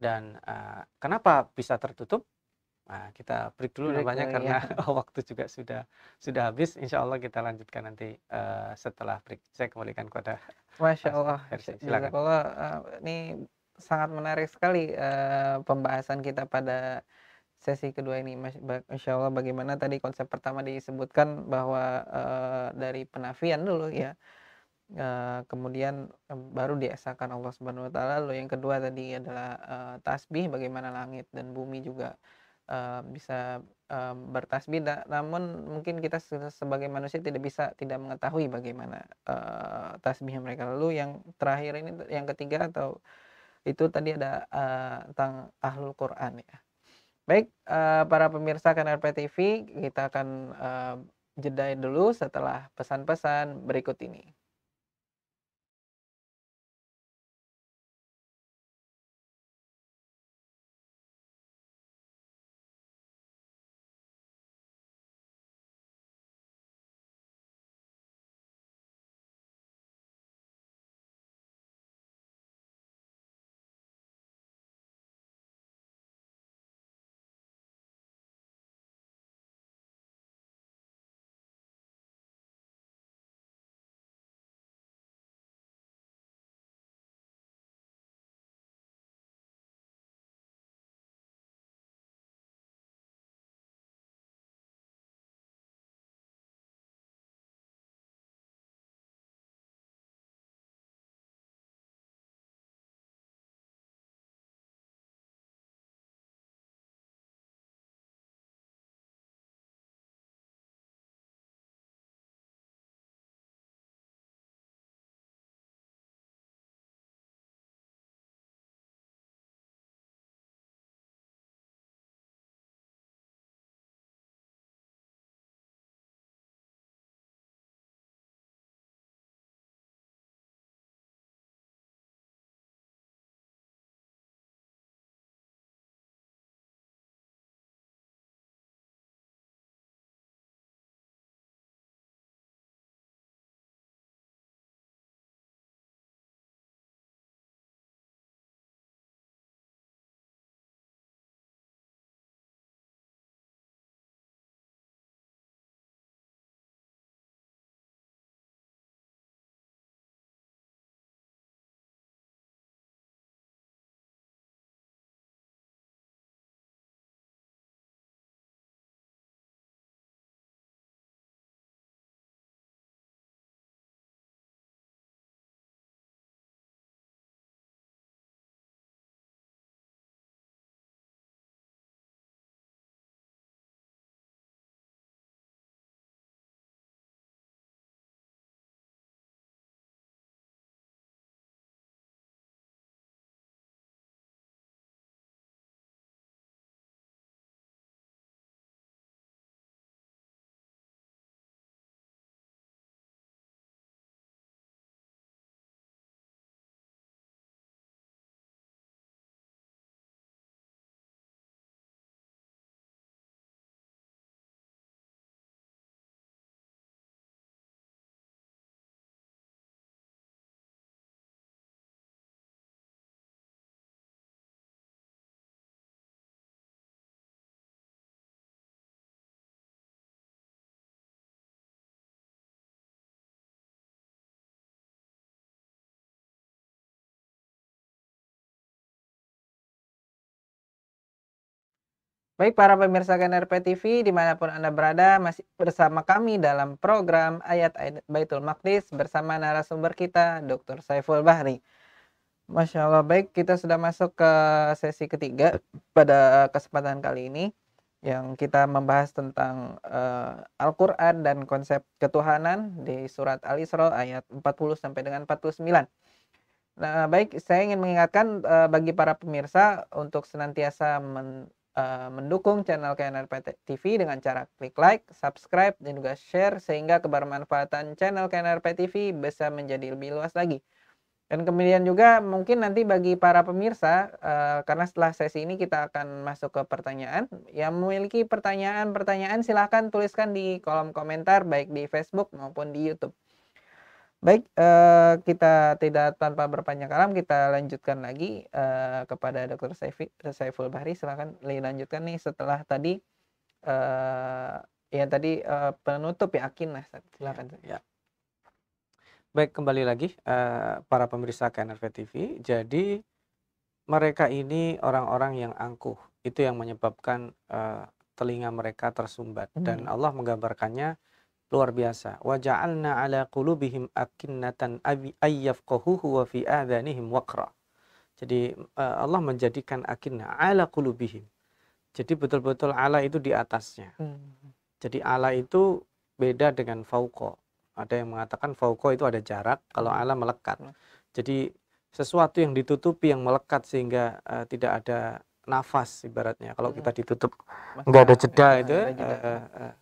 dan uh, kenapa bisa tertutup? Nah, kita break dulu break namanya ya. karena iya. (laughs) oh, waktu juga sudah sudah habis. Insya Allah kita lanjutkan nanti uh, setelah break. Saya kembalikan kepada (laughs) Masya Allah. Silakan. Allah, uh, ini sangat menarik sekali uh, pembahasan kita pada sesi kedua ini. Masya Allah bagaimana tadi konsep pertama disebutkan bahwa uh, dari penafian dulu ya. Uh, kemudian baru diesakan Allah Subhanahu wa taala. Lalu yang kedua tadi adalah uh, tasbih bagaimana langit dan bumi juga uh, bisa uh, bertasbih namun mungkin kita sebagai manusia tidak bisa tidak mengetahui bagaimana uh, tasbih mereka lalu yang terakhir ini yang ketiga atau itu tadi ada uh, tentang ahlul Quran ya baik uh, para pemirsa kanal RPTV kita akan uh, jeda dulu setelah pesan-pesan berikut ini Baik para pemirsa GNRP TV dimanapun Anda berada masih bersama kami dalam program Ayat Ayat Baitul Maqdis bersama narasumber kita Dr. Saiful Bahri. Masya Allah baik kita sudah masuk ke sesi ketiga pada kesempatan kali ini yang kita membahas tentang uh, Al-Quran dan konsep ketuhanan di surat Al-Isra ayat 40 sampai dengan 49. Nah baik saya ingin mengingatkan uh, bagi para pemirsa untuk senantiasa men Eh, mendukung channel KNRP TV dengan cara klik like, subscribe, dan juga share sehingga kebermanfaatan channel KNRP TV bisa menjadi lebih luas lagi. Dan kemudian juga mungkin nanti bagi para pemirsa, eh, karena setelah sesi ini kita akan masuk ke pertanyaan. Yang memiliki pertanyaan-pertanyaan silahkan tuliskan di kolom komentar baik di Facebook maupun di YouTube. Baik, eh, kita tidak tanpa berpanjang kalam kita lanjutkan lagi eh, kepada Dr. Saiful Bahri. Silakan lanjutkan nih setelah tadi eh, ya yang tadi penutup ya akinah. Silakan. Ya, ya. Baik, kembali lagi para pemirsa KNRV TV. Jadi mereka ini orang-orang yang angkuh. Itu yang menyebabkan telinga mereka tersumbat dan hmm. Allah menggambarkannya luar biasa wa ja'alna ala qulubihim akinnatan ayyafqahuhu wa fi adhanihim waqra jadi e, Allah menjadikan akinna ala qulubihim jadi betul-betul ala itu di atasnya hmm. jadi ala itu beda dengan fauko ada yang mengatakan fauko itu ada jarak kalau hmm. ala melekat hmm. jadi sesuatu yang ditutupi yang melekat sehingga uh, tidak ada nafas ibaratnya kalau kita ditutup nggak ada jeda ya, itu ada jeda. Uh, uh, uh,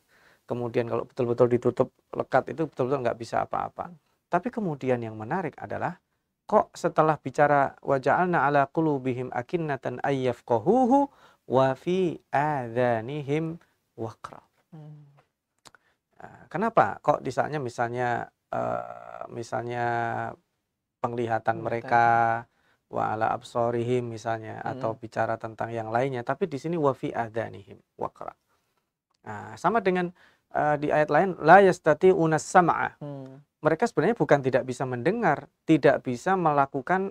kemudian kalau betul-betul ditutup lekat itu betul-betul nggak bisa apa-apa. Tapi kemudian yang menarik adalah kok setelah bicara wajahalna ala qulubihim akinnatan ayyafqahuhu wa fi adhanihim waqra. Hmm. Nah, kenapa kok di misalnya eh, misalnya penglihatan mereka wa ala absorihim misalnya hmm. atau bicara tentang yang lainnya tapi di sini wafi fi adhanihim Nah, sama dengan uh, di ayat lain la yastati unas sama'a. Hmm. Mereka sebenarnya bukan tidak bisa mendengar, tidak bisa melakukan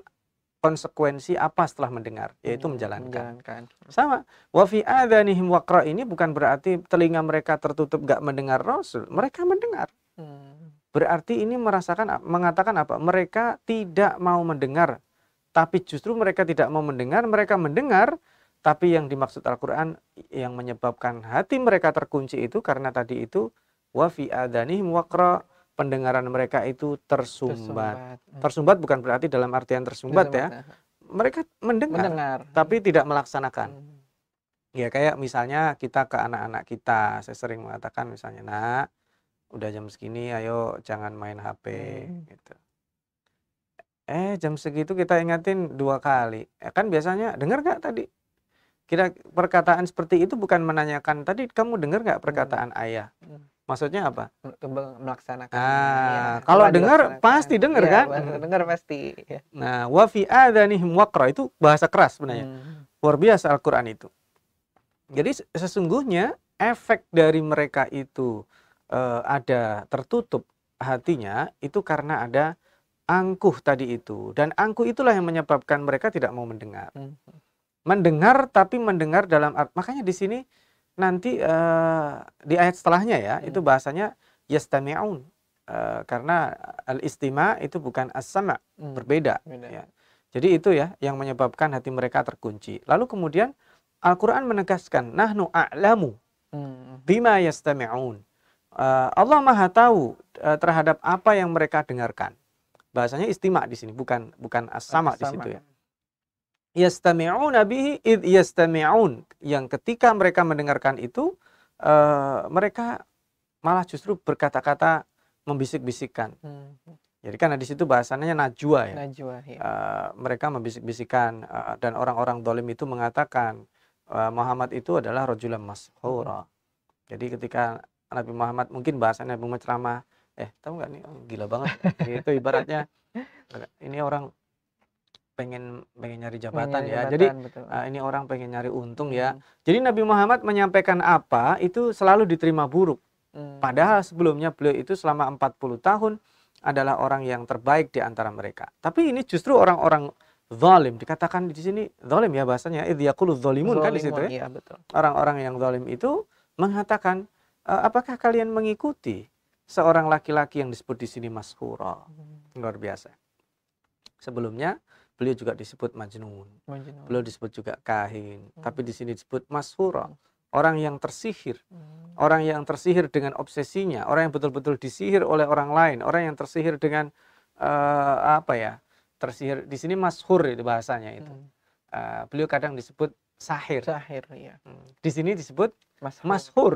konsekuensi apa setelah mendengar, yaitu hmm, menjalankan. menjalankan. Sama, wa fi adanihim waqra ini bukan berarti telinga mereka tertutup gak mendengar Rasul, mereka mendengar. Hmm. Berarti ini merasakan mengatakan apa? Mereka tidak mau mendengar, tapi justru mereka tidak mau mendengar, mereka mendengar tapi yang dimaksud Al-Quran yang menyebabkan hati mereka terkunci itu karena tadi itu wafi adani muakro pendengaran mereka itu tersumbat. tersumbat. Hmm. Tersumbat bukan berarti dalam artian tersumbat, tersumbat ya. Mereka mendengar, mendengar tapi tidak melaksanakan. Hmm. Ya kayak misalnya kita ke anak-anak kita, saya sering mengatakan misalnya, "Nak, udah jam segini ayo jangan main HP." Hmm. gitu. Eh, jam segitu kita ingatin dua kali. Eh, kan biasanya dengar gak tadi? Kira perkataan seperti itu bukan menanyakan tadi kamu dengar nggak perkataan hmm. ayah? Hmm. Maksudnya apa? Melaksanakan. Ah, ya. kalau iya, kan? dengar pasti dengar ya, kan? Dengar pasti. Ya. Nah, wafi ada nih muakro itu bahasa keras sebenarnya. Hmm. Luar biasa Al-Qur'an itu. Jadi sesungguhnya efek dari mereka itu uh, ada tertutup hatinya itu karena ada angkuh tadi itu dan angkuh itulah yang menyebabkan mereka tidak mau mendengar. Hmm mendengar tapi mendengar dalam art. Makanya di sini nanti uh, di ayat setelahnya ya, hmm. itu bahasanya yastami'un. Uh, karena al-istima itu bukan as-sama, hmm. berbeda ya. Jadi itu ya yang menyebabkan hati mereka terkunci. Lalu kemudian Al-Qur'an menegaskan nahnu a'lamu hmm. bima yastami'un. Uh, Allah Maha tahu uh, terhadap apa yang mereka dengarkan. Bahasanya istima di sini bukan bukan as-sama as di situ ya yastami'un bihi id yastami'un yang ketika mereka mendengarkan itu uh, mereka malah justru berkata-kata membisik-bisikkan. Hmm. Jadi kan di situ bahasannya najwa ya. Najwa, ya. Uh, mereka membisik-bisikkan uh, eh, dan orang-orang dolim itu mengatakan uh, Muhammad itu adalah rojulam mashura. Hmm. Jadi ketika Nabi Muhammad mungkin bahasannya bermacam-macam, eh tahu nggak nih gila banget. itu ibaratnya (laughs) ini orang pengen pengen nyari jabatan pengen ya. Jabatan, Jadi betul. Eh, ini orang pengen nyari untung ya. hmm. ya. Jadi Nabi Muhammad menyampaikan apa itu selalu diterima buruk. Hmm. Padahal sebelumnya beliau itu selama 40 tahun adalah orang yang terbaik di antara mereka. Tapi ini justru orang-orang zalim dikatakan di sini zalim ya bahasanya idzaqulu zalimun kan di situ ya. Iya, orang-orang yang zalim itu mengatakan e, apakah kalian mengikuti seorang laki-laki yang disebut di sini maskura? Hmm. Luar biasa. Sebelumnya beliau juga disebut majnun, majnun. beliau disebut juga kahin hmm. tapi di sini disebut masura hmm. orang yang tersihir hmm. orang yang tersihir dengan obsesinya orang yang betul-betul disihir oleh orang lain orang yang tersihir dengan uh, apa ya tersihir di sini mashur itu bahasanya itu hmm. uh, beliau kadang disebut sahir sahir ya hmm. di sini disebut mashur, mashur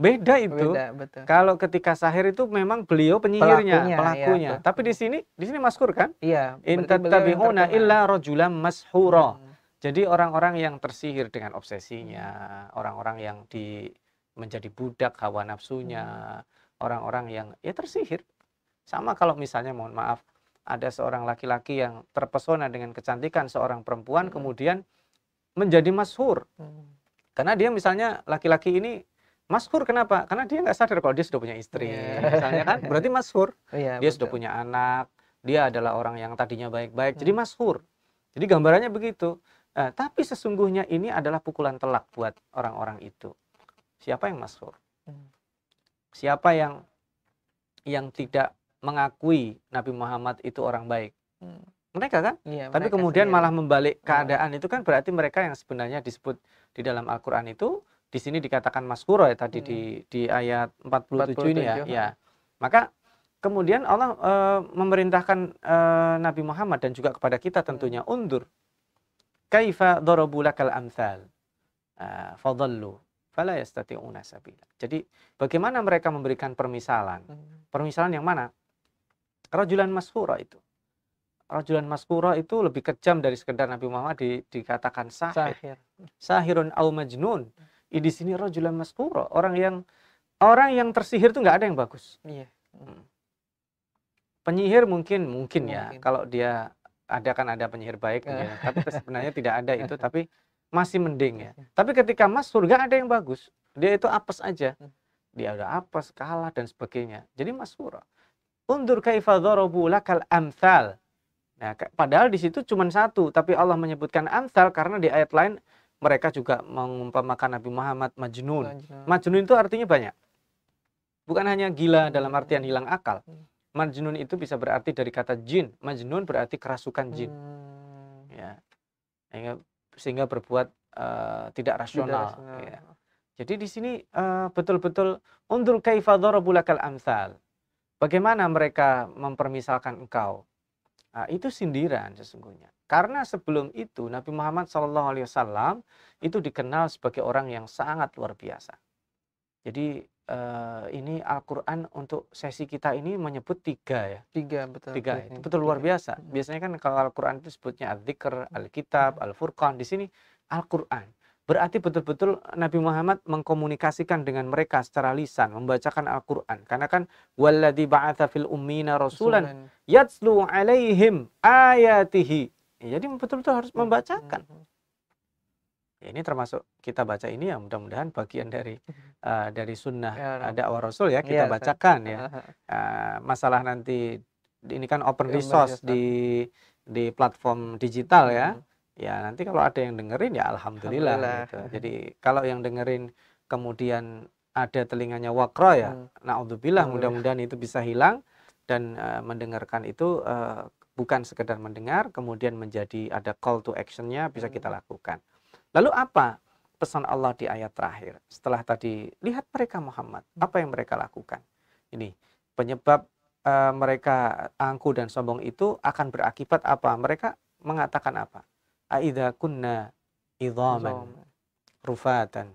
Beda itu. Beda, betul. Kalau ketika Sahir itu memang beliau penyihirnya, pelakunya. Ya, pelakunya. Ya, Tapi di sini di sini maskur kan? Iya. Intatabihuna illa rajulan mashura. Hmm. Jadi orang-orang yang tersihir dengan obsesinya, orang-orang yang di menjadi budak hawa nafsunya, hmm. orang-orang hmm. yang ya tersihir. Sama kalau misalnya mohon maaf ada seorang laki-laki yang terpesona dengan kecantikan seorang perempuan hmm. kemudian menjadi masyhur. Hmm. Karena dia misalnya laki-laki ini Masyhur kenapa? Karena dia nggak sadar kalau dia sudah punya istri, yeah. misalnya kan. Berarti Mas Iya, dia betul. sudah punya anak. Dia adalah orang yang tadinya baik-baik. Hmm. Jadi masyhur. Jadi gambarannya begitu. Nah, tapi sesungguhnya ini adalah pukulan telak buat orang-orang itu. Siapa yang Mas Hmm. Siapa yang yang tidak mengakui Nabi Muhammad itu orang baik? Hmm. Mereka kan? Iya, tapi mereka kemudian sendiri. malah membalik iya. keadaan itu kan berarti mereka yang sebenarnya disebut di dalam Al-Qur'an itu di sini dikatakan maskuro ya tadi hmm. di di ayat 47, 47 ini ya. ya. ya. Maka kemudian Allah e, memerintahkan e, Nabi Muhammad dan juga kepada kita hmm. tentunya hmm. undur kaifa darabulakal amsal uh, eh, fadallu fala yastati'una sabila. Jadi bagaimana mereka memberikan permisalan? Hmm. Permisalan yang mana? Rajulan maskuro itu. Rajulan maskuro itu lebih kejam dari sekedar Nabi Muhammad di, dikatakan sahir. Sahir. Sahirun au majnun. Hmm di sini rajulan maskuro orang yang orang yang tersihir tuh nggak ada yang bagus. Iya. Hmm. Penyihir mungkin mungkin ya kalau dia ada kan ada penyihir baik iya. ya, tapi sebenarnya tidak ada itu (laughs) tapi masih mending ya. Iya. Tapi ketika mas surga ada yang bagus, dia itu apes aja. Hmm. Dia ada apes, kalah dan sebagainya. Jadi mas suro Undur kaifa lakal amthal. Nah, padahal di situ cuma satu, tapi Allah menyebutkan amthal karena di ayat lain mereka juga mengumpamakan Nabi Muhammad majnun. Majnun, itu artinya banyak. Bukan hanya gila hmm. dalam artian hilang akal. Hmm. Majnun itu bisa berarti dari kata jin. Majnun berarti kerasukan jin. Hmm. Ya. Sehingga, sehingga berbuat uh, tidak rasional. Tidak rasional. Ya. Jadi di sini uh, betul-betul undur kaifa darabulakal amsal. Bagaimana mereka mempermisalkan engkau? Nah, itu sindiran sesungguhnya. Karena sebelum itu Nabi Muhammad SAW itu dikenal sebagai orang yang sangat luar biasa. Jadi eh, ini Al-Quran untuk sesi kita ini menyebut tiga ya. Tiga betul. Tiga itu betul luar biasa. Mm-hmm. Biasanya kan kalau Al-Quran itu sebutnya al dikr Al-Kitab, Al-Furqan. Di sini Al-Quran berarti betul-betul Nabi Muhammad mengkomunikasikan dengan mereka secara lisan, membacakan Al-Qur'an. Karena kan walladzi ba'atsa fil ummina rasulan yatslu alaihim ayatihi. Ya, jadi betul-betul harus hmm, membacakan. Hmm, hmm. Ya, ini termasuk kita baca ini ya mudah-mudahan bagian dari uh, dari sunnah ya, uh, dakwah Rasul ya kita ya, bacakan ya. Uh, masalah nanti ini kan open resource ya, di di platform digital ya. Hmm ya nanti kalau ada yang dengerin ya alhamdulillah, alhamdulillah. Gitu. jadi kalau yang dengerin kemudian ada telinganya wakro ya hmm. naudzubillah mudah-mudahan itu bisa hilang dan uh, mendengarkan itu uh, bukan sekedar mendengar kemudian menjadi ada call to actionnya bisa kita hmm. lakukan lalu apa pesan Allah di ayat terakhir setelah tadi lihat mereka Muhammad hmm. apa yang mereka lakukan ini penyebab uh, mereka angku dan sombong itu akan berakibat apa mereka mengatakan apa Aida kunna idhaman rufatan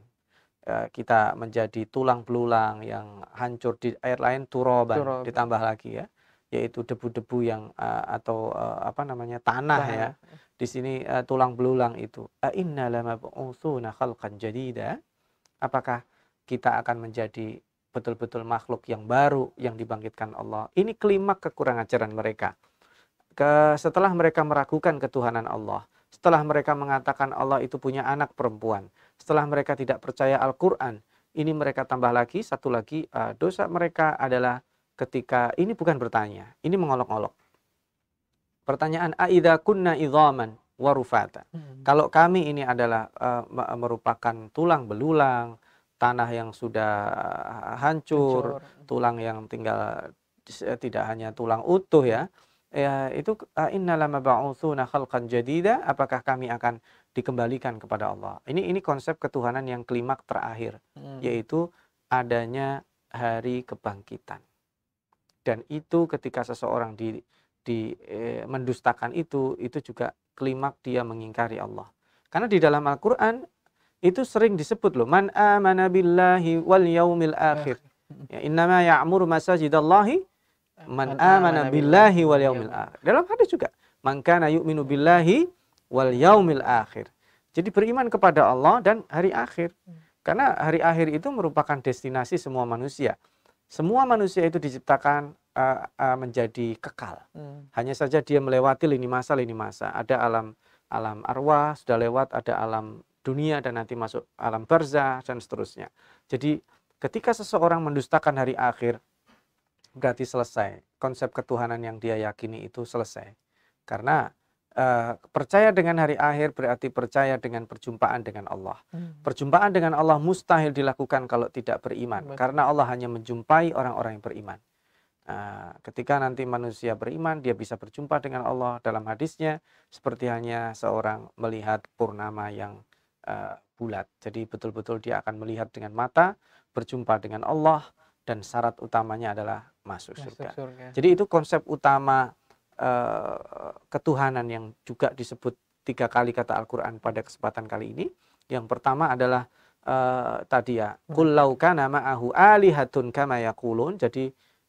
ya, kita menjadi tulang belulang yang hancur di air lain turoban, turoban. ditambah lagi ya yaitu debu-debu yang uh, atau uh, apa namanya tanah Bahan. ya di sini uh, tulang belulang itu a inna lamab'utsuna khalqan jadida apakah kita akan menjadi betul-betul makhluk yang baru yang dibangkitkan Allah ini klimak kekurangan ajaran mereka ke setelah mereka meragukan ketuhanan Allah setelah mereka mengatakan Allah itu punya anak perempuan, setelah mereka tidak percaya Al-Quran, ini mereka tambah lagi, satu lagi uh, dosa mereka adalah ketika ini bukan bertanya, ini mengolok-olok. Pertanyaan aida kunna idhaman warufata. Hmm. Kalau kami ini adalah uh, merupakan tulang belulang, tanah yang sudah e, hancur, hancur. tulang yang tinggal tidak hanya tulang utuh ya, ya itu innalama ba'utsuna khalqan jadida apakah kami akan dikembalikan kepada Allah. Ini ini konsep ketuhanan yang klimak terakhir hmm. yaitu adanya hari kebangkitan. Dan itu ketika seseorang di di eh, mendustakan itu itu juga klimak dia mengingkari Allah. Karena di dalam Al-Qur'an itu sering disebut loh man amana billahi wal yaumil akhir. Ya innama ya'muru masajidallahi man amana billahi wal yaumil akhir. Dalam hadis juga, man kana yu'minu billahi wal yaumil akhir. Jadi beriman kepada Allah dan hari akhir. Hmm. Karena hari akhir itu merupakan destinasi semua manusia. Semua manusia itu diciptakan uh, uh, menjadi kekal. Hmm. Hanya saja dia melewati lini masa lini masa. Ada alam alam arwah sudah lewat, ada alam dunia dan nanti masuk alam barzah dan seterusnya. Jadi ketika seseorang mendustakan hari akhir, berarti selesai. Konsep ketuhanan yang dia yakini itu selesai. Karena uh, percaya dengan hari akhir berarti percaya dengan perjumpaan dengan Allah. Hmm. Perjumpaan dengan Allah mustahil dilakukan kalau tidak beriman. Betul. Karena Allah hanya menjumpai orang-orang yang beriman. Uh, ketika nanti manusia beriman, dia bisa berjumpa dengan Allah dalam hadisnya. Seperti hanya seorang melihat purnama yang uh, bulat. Jadi betul-betul dia akan melihat dengan mata, berjumpa dengan Allah, dan syarat utamanya adalah masuk, masuk surga. surga. Jadi itu konsep utama uh, ketuhanan yang juga disebut tiga kali kata Al-Quran pada kesempatan kali ini. Yang pertama adalah uh, tadi ya, hmm. kullauka nama ahu alihatun kama Jadi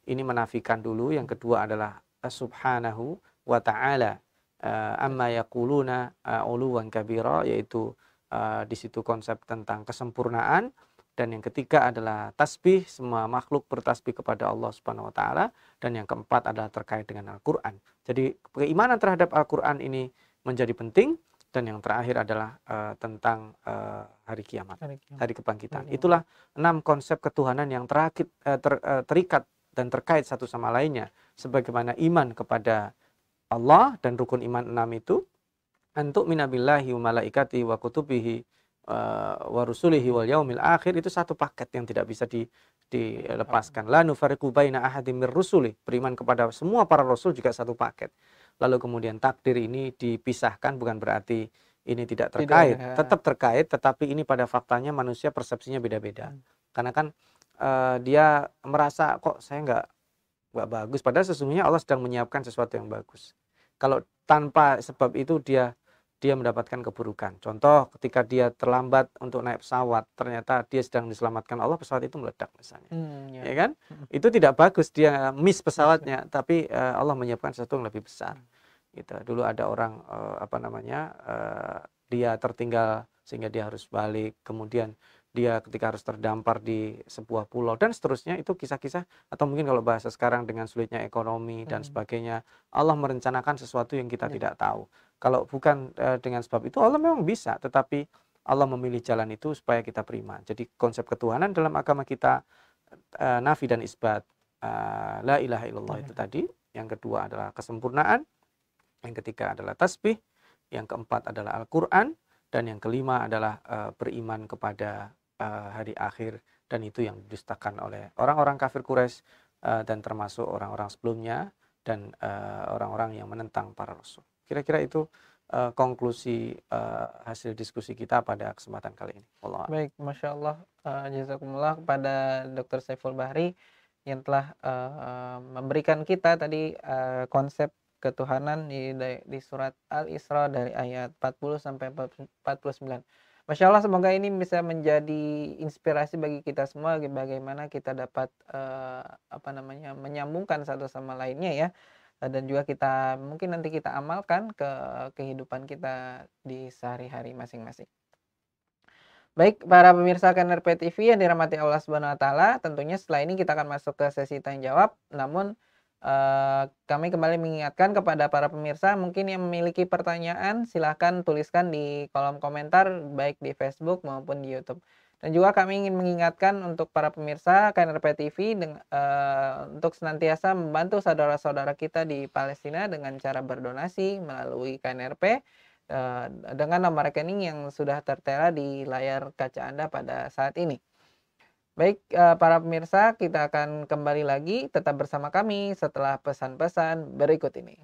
ini menafikan dulu. Yang kedua adalah eh, subhanahu wa ta'ala uh, amma yakuluna uh, uluwan kabira, yaitu uh, di situ konsep tentang kesempurnaan dan yang ketiga adalah tasbih semua makhluk bertasbih kepada Allah Subhanahu wa taala dan yang keempat adalah terkait dengan Al-Qur'an. Jadi keimanan terhadap Al-Qur'an ini menjadi penting dan yang terakhir adalah uh, tentang uh, hari kiamat, hari kiamat, hari kebangkitan. Hari Itulah enam konsep ketuhanan yang terakit, uh, ter, uh, terikat dan terkait satu sama lainnya sebagaimana iman kepada Allah dan rukun iman enam itu antuk minabillahi wa malaikati wa kutubihi Eh, wa warusulihi wal yaumil akhir itu satu paket yang tidak bisa di, dilepaskan. La nufariqu baina mir rusuli. Beriman kepada semua para rasul juga satu paket. Lalu kemudian takdir ini dipisahkan bukan berarti ini tidak terkait, tidak, ya. tetap terkait tetapi ini pada faktanya manusia persepsinya beda-beda. Hmm. Karena kan uh, dia merasa kok saya enggak nggak bagus padahal sesungguhnya Allah sedang menyiapkan sesuatu yang bagus. Kalau tanpa sebab itu dia dia mendapatkan keburukan. Contoh ketika dia terlambat untuk naik pesawat, ternyata dia sedang diselamatkan Allah, pesawat itu meledak misalnya. Hmm, ya. ya kan? Hmm. Itu tidak bagus dia miss pesawatnya, iya. tapi uh, Allah menyiapkan sesuatu yang lebih besar. Gitu. Dulu ada orang uh, apa namanya? Uh, dia tertinggal sehingga dia harus balik, kemudian dia ketika harus terdampar di sebuah pulau dan seterusnya itu kisah-kisah atau mungkin kalau bahasa sekarang dengan sulitnya ekonomi dan hmm. sebagainya Allah merencanakan sesuatu yang kita ya. tidak tahu kalau bukan eh, dengan sebab itu Allah memang bisa, tetapi Allah memilih jalan itu supaya kita beriman. Jadi konsep ketuhanan dalam agama kita e, nafi dan isbat e, la ilaha illallah itu iya. tadi. Yang kedua adalah kesempurnaan, yang ketiga adalah tasbih, yang keempat adalah Al-Qur'an dan yang kelima adalah e, beriman kepada e, hari akhir dan itu yang didustakan oleh orang-orang kafir Quraisy dan termasuk orang-orang sebelumnya dan orang-orang yang menentang para rasul. Kira-kira itu uh, konklusi uh, hasil diskusi kita pada kesempatan kali ini. Allah. Baik, masya Allah, uh, jazakumullah kepada Dr. Saiful Bahri yang telah uh, memberikan kita tadi uh, konsep ketuhanan di di surat Al Isra dari ayat 40 sampai 49. Masya Allah semoga ini bisa menjadi inspirasi bagi kita semua bagaimana kita dapat uh, apa namanya menyambungkan satu sama lainnya ya Eh, dan juga kita mungkin nanti kita amalkan ke kehidupan kita di sehari-hari masing-masing. Baik, para pemirsa KNRP TV yang dirahmati Allah Subhanahu wa taala, tentunya setelah ini kita akan masuk ke sesi tanya jawab. Namun eh, kami kembali mengingatkan kepada para pemirsa mungkin yang memiliki pertanyaan silahkan tuliskan di kolom komentar baik di Facebook maupun di YouTube. Dan juga kami ingin mengingatkan untuk para pemirsa KNRP TV dengan, uh, eh, untuk senantiasa membantu saudara-saudara kita di Palestina dengan cara berdonasi melalui KNRP uh, eh, dengan nomor rekening yang sudah tertera di layar kaca Anda pada saat ini. Baik, uh, para pemirsa, kita akan kembali lagi tetap bersama kami setelah pesan-pesan berikut ini.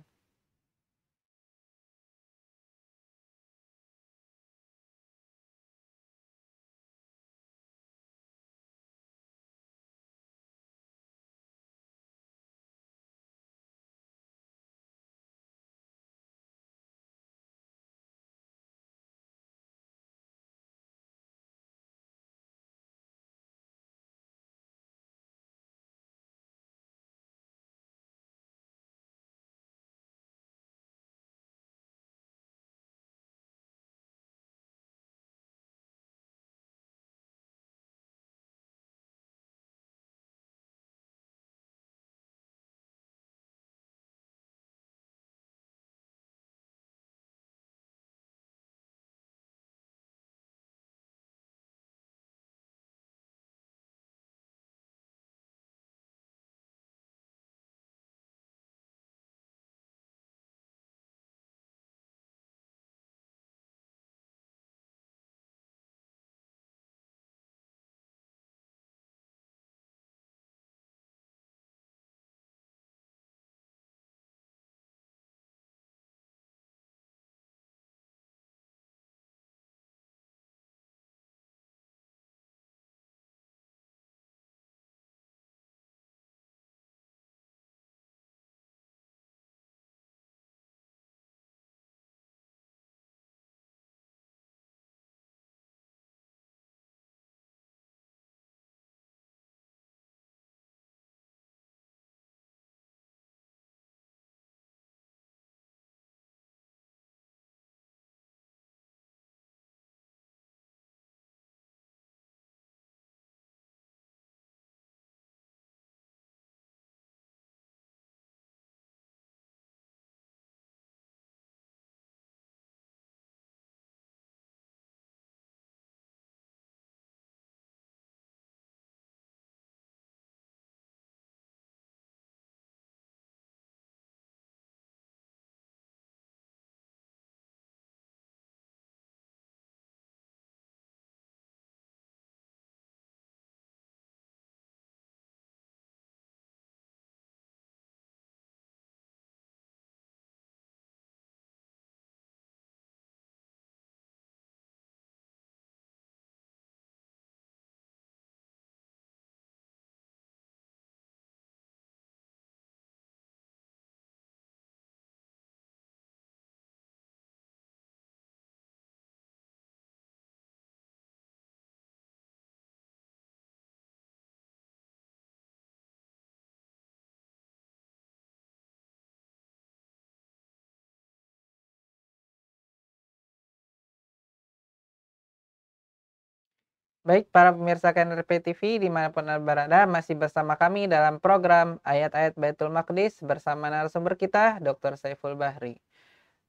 Baik, para pemirsa KNRP TV dimanapun Anda berada, masih bersama kami dalam program Ayat-Ayat Baitul Maqdis bersama narasumber kita, Dr. Saiful Bahri.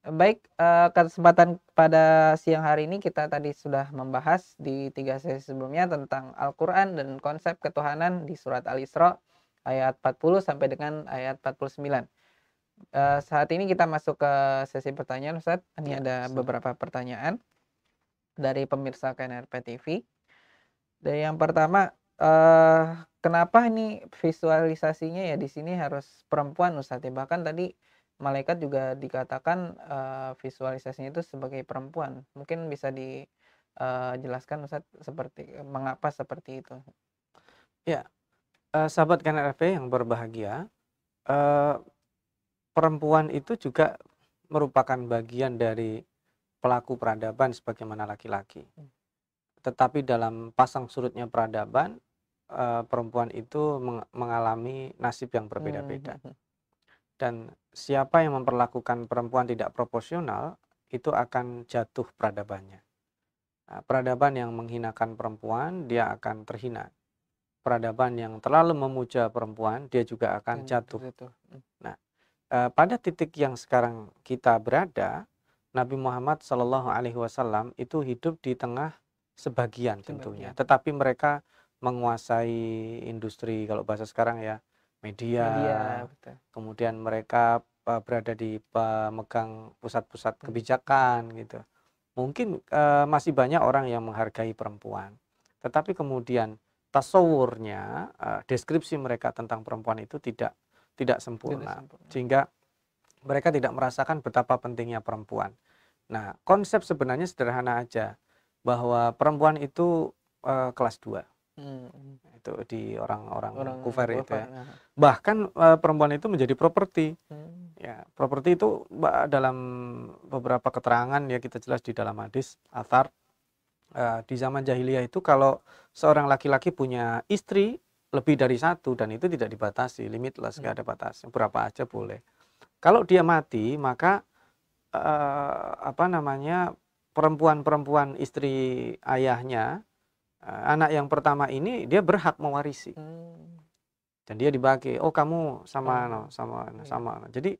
Baik, eh, kesempatan pada siang hari ini kita tadi sudah membahas di tiga sesi sebelumnya tentang Al-Quran dan konsep ketuhanan di surat Al-Isra ayat 40 sampai dengan ayat 49. Eh, saat ini kita masuk ke sesi pertanyaan Ustaz. Ini ya, ada beberapa pertanyaan dari pemirsa KNRP TV. Dan yang pertama eh, kenapa ini visualisasinya ya di sini harus perempuan Ustaz ya. Bahkan tadi malaikat juga dikatakan eh, visualisasinya itu sebagai perempuan. Mungkin bisa dijelaskan eh, Ustaz seperti mengapa seperti itu. Ya. Eh, sahabat KNRP yang berbahagia, eh, perempuan itu juga merupakan bagian dari pelaku peradaban sebagaimana laki-laki. Hmm tetapi dalam pasang surutnya peradaban e, perempuan itu meng mengalami nasib yang berbeda-beda. Hmm, hmm, hmm. Dan siapa yang memperlakukan perempuan tidak proporsional itu akan jatuh peradabannya. Nah, peradaban yang menghinakan perempuan dia akan terhina. Peradaban yang terlalu memuja perempuan dia juga akan hmm, jatuh. Nah, e, pada titik yang sekarang kita berada, Nabi Muhammad Shallallahu Alaihi Wasallam itu hidup di tengah sebagian tentunya sebagian. tetapi mereka menguasai industri kalau bahasa sekarang ya media, media kemudian mereka e, berada di pemegang pusat-pusat hmm. kebijakan gitu mungkin uh, masih banyak orang yang menghargai perempuan tetapi kemudian tasawurnya uh, deskripsi mereka tentang perempuan itu tidak tidak sempurna, tidak sempurna sehingga mereka tidak merasakan betapa pentingnya perempuan nah konsep sebenarnya sederhana aja bahwa perempuan itu uh, kelas 2 hmm. itu di orang-orang kufar itu ya. Ah. bahkan uh, perempuan itu menjadi properti hmm. ya properti itu dalam beberapa keterangan ya kita jelas di dalam hadis athar uh, di zaman jahiliyah itu kalau seorang laki-laki punya istri lebih dari satu dan itu tidak dibatasi limitless nggak hmm. ada batas berapa aja boleh kalau dia mati maka uh, apa namanya perempuan-perempuan istri ayahnya, eh, anak yang pertama ini dia berhak mewarisi. Hmm. Dan dia dibagi, oh kamu sama hmm. no, sama no, iya. sama. No. Jadi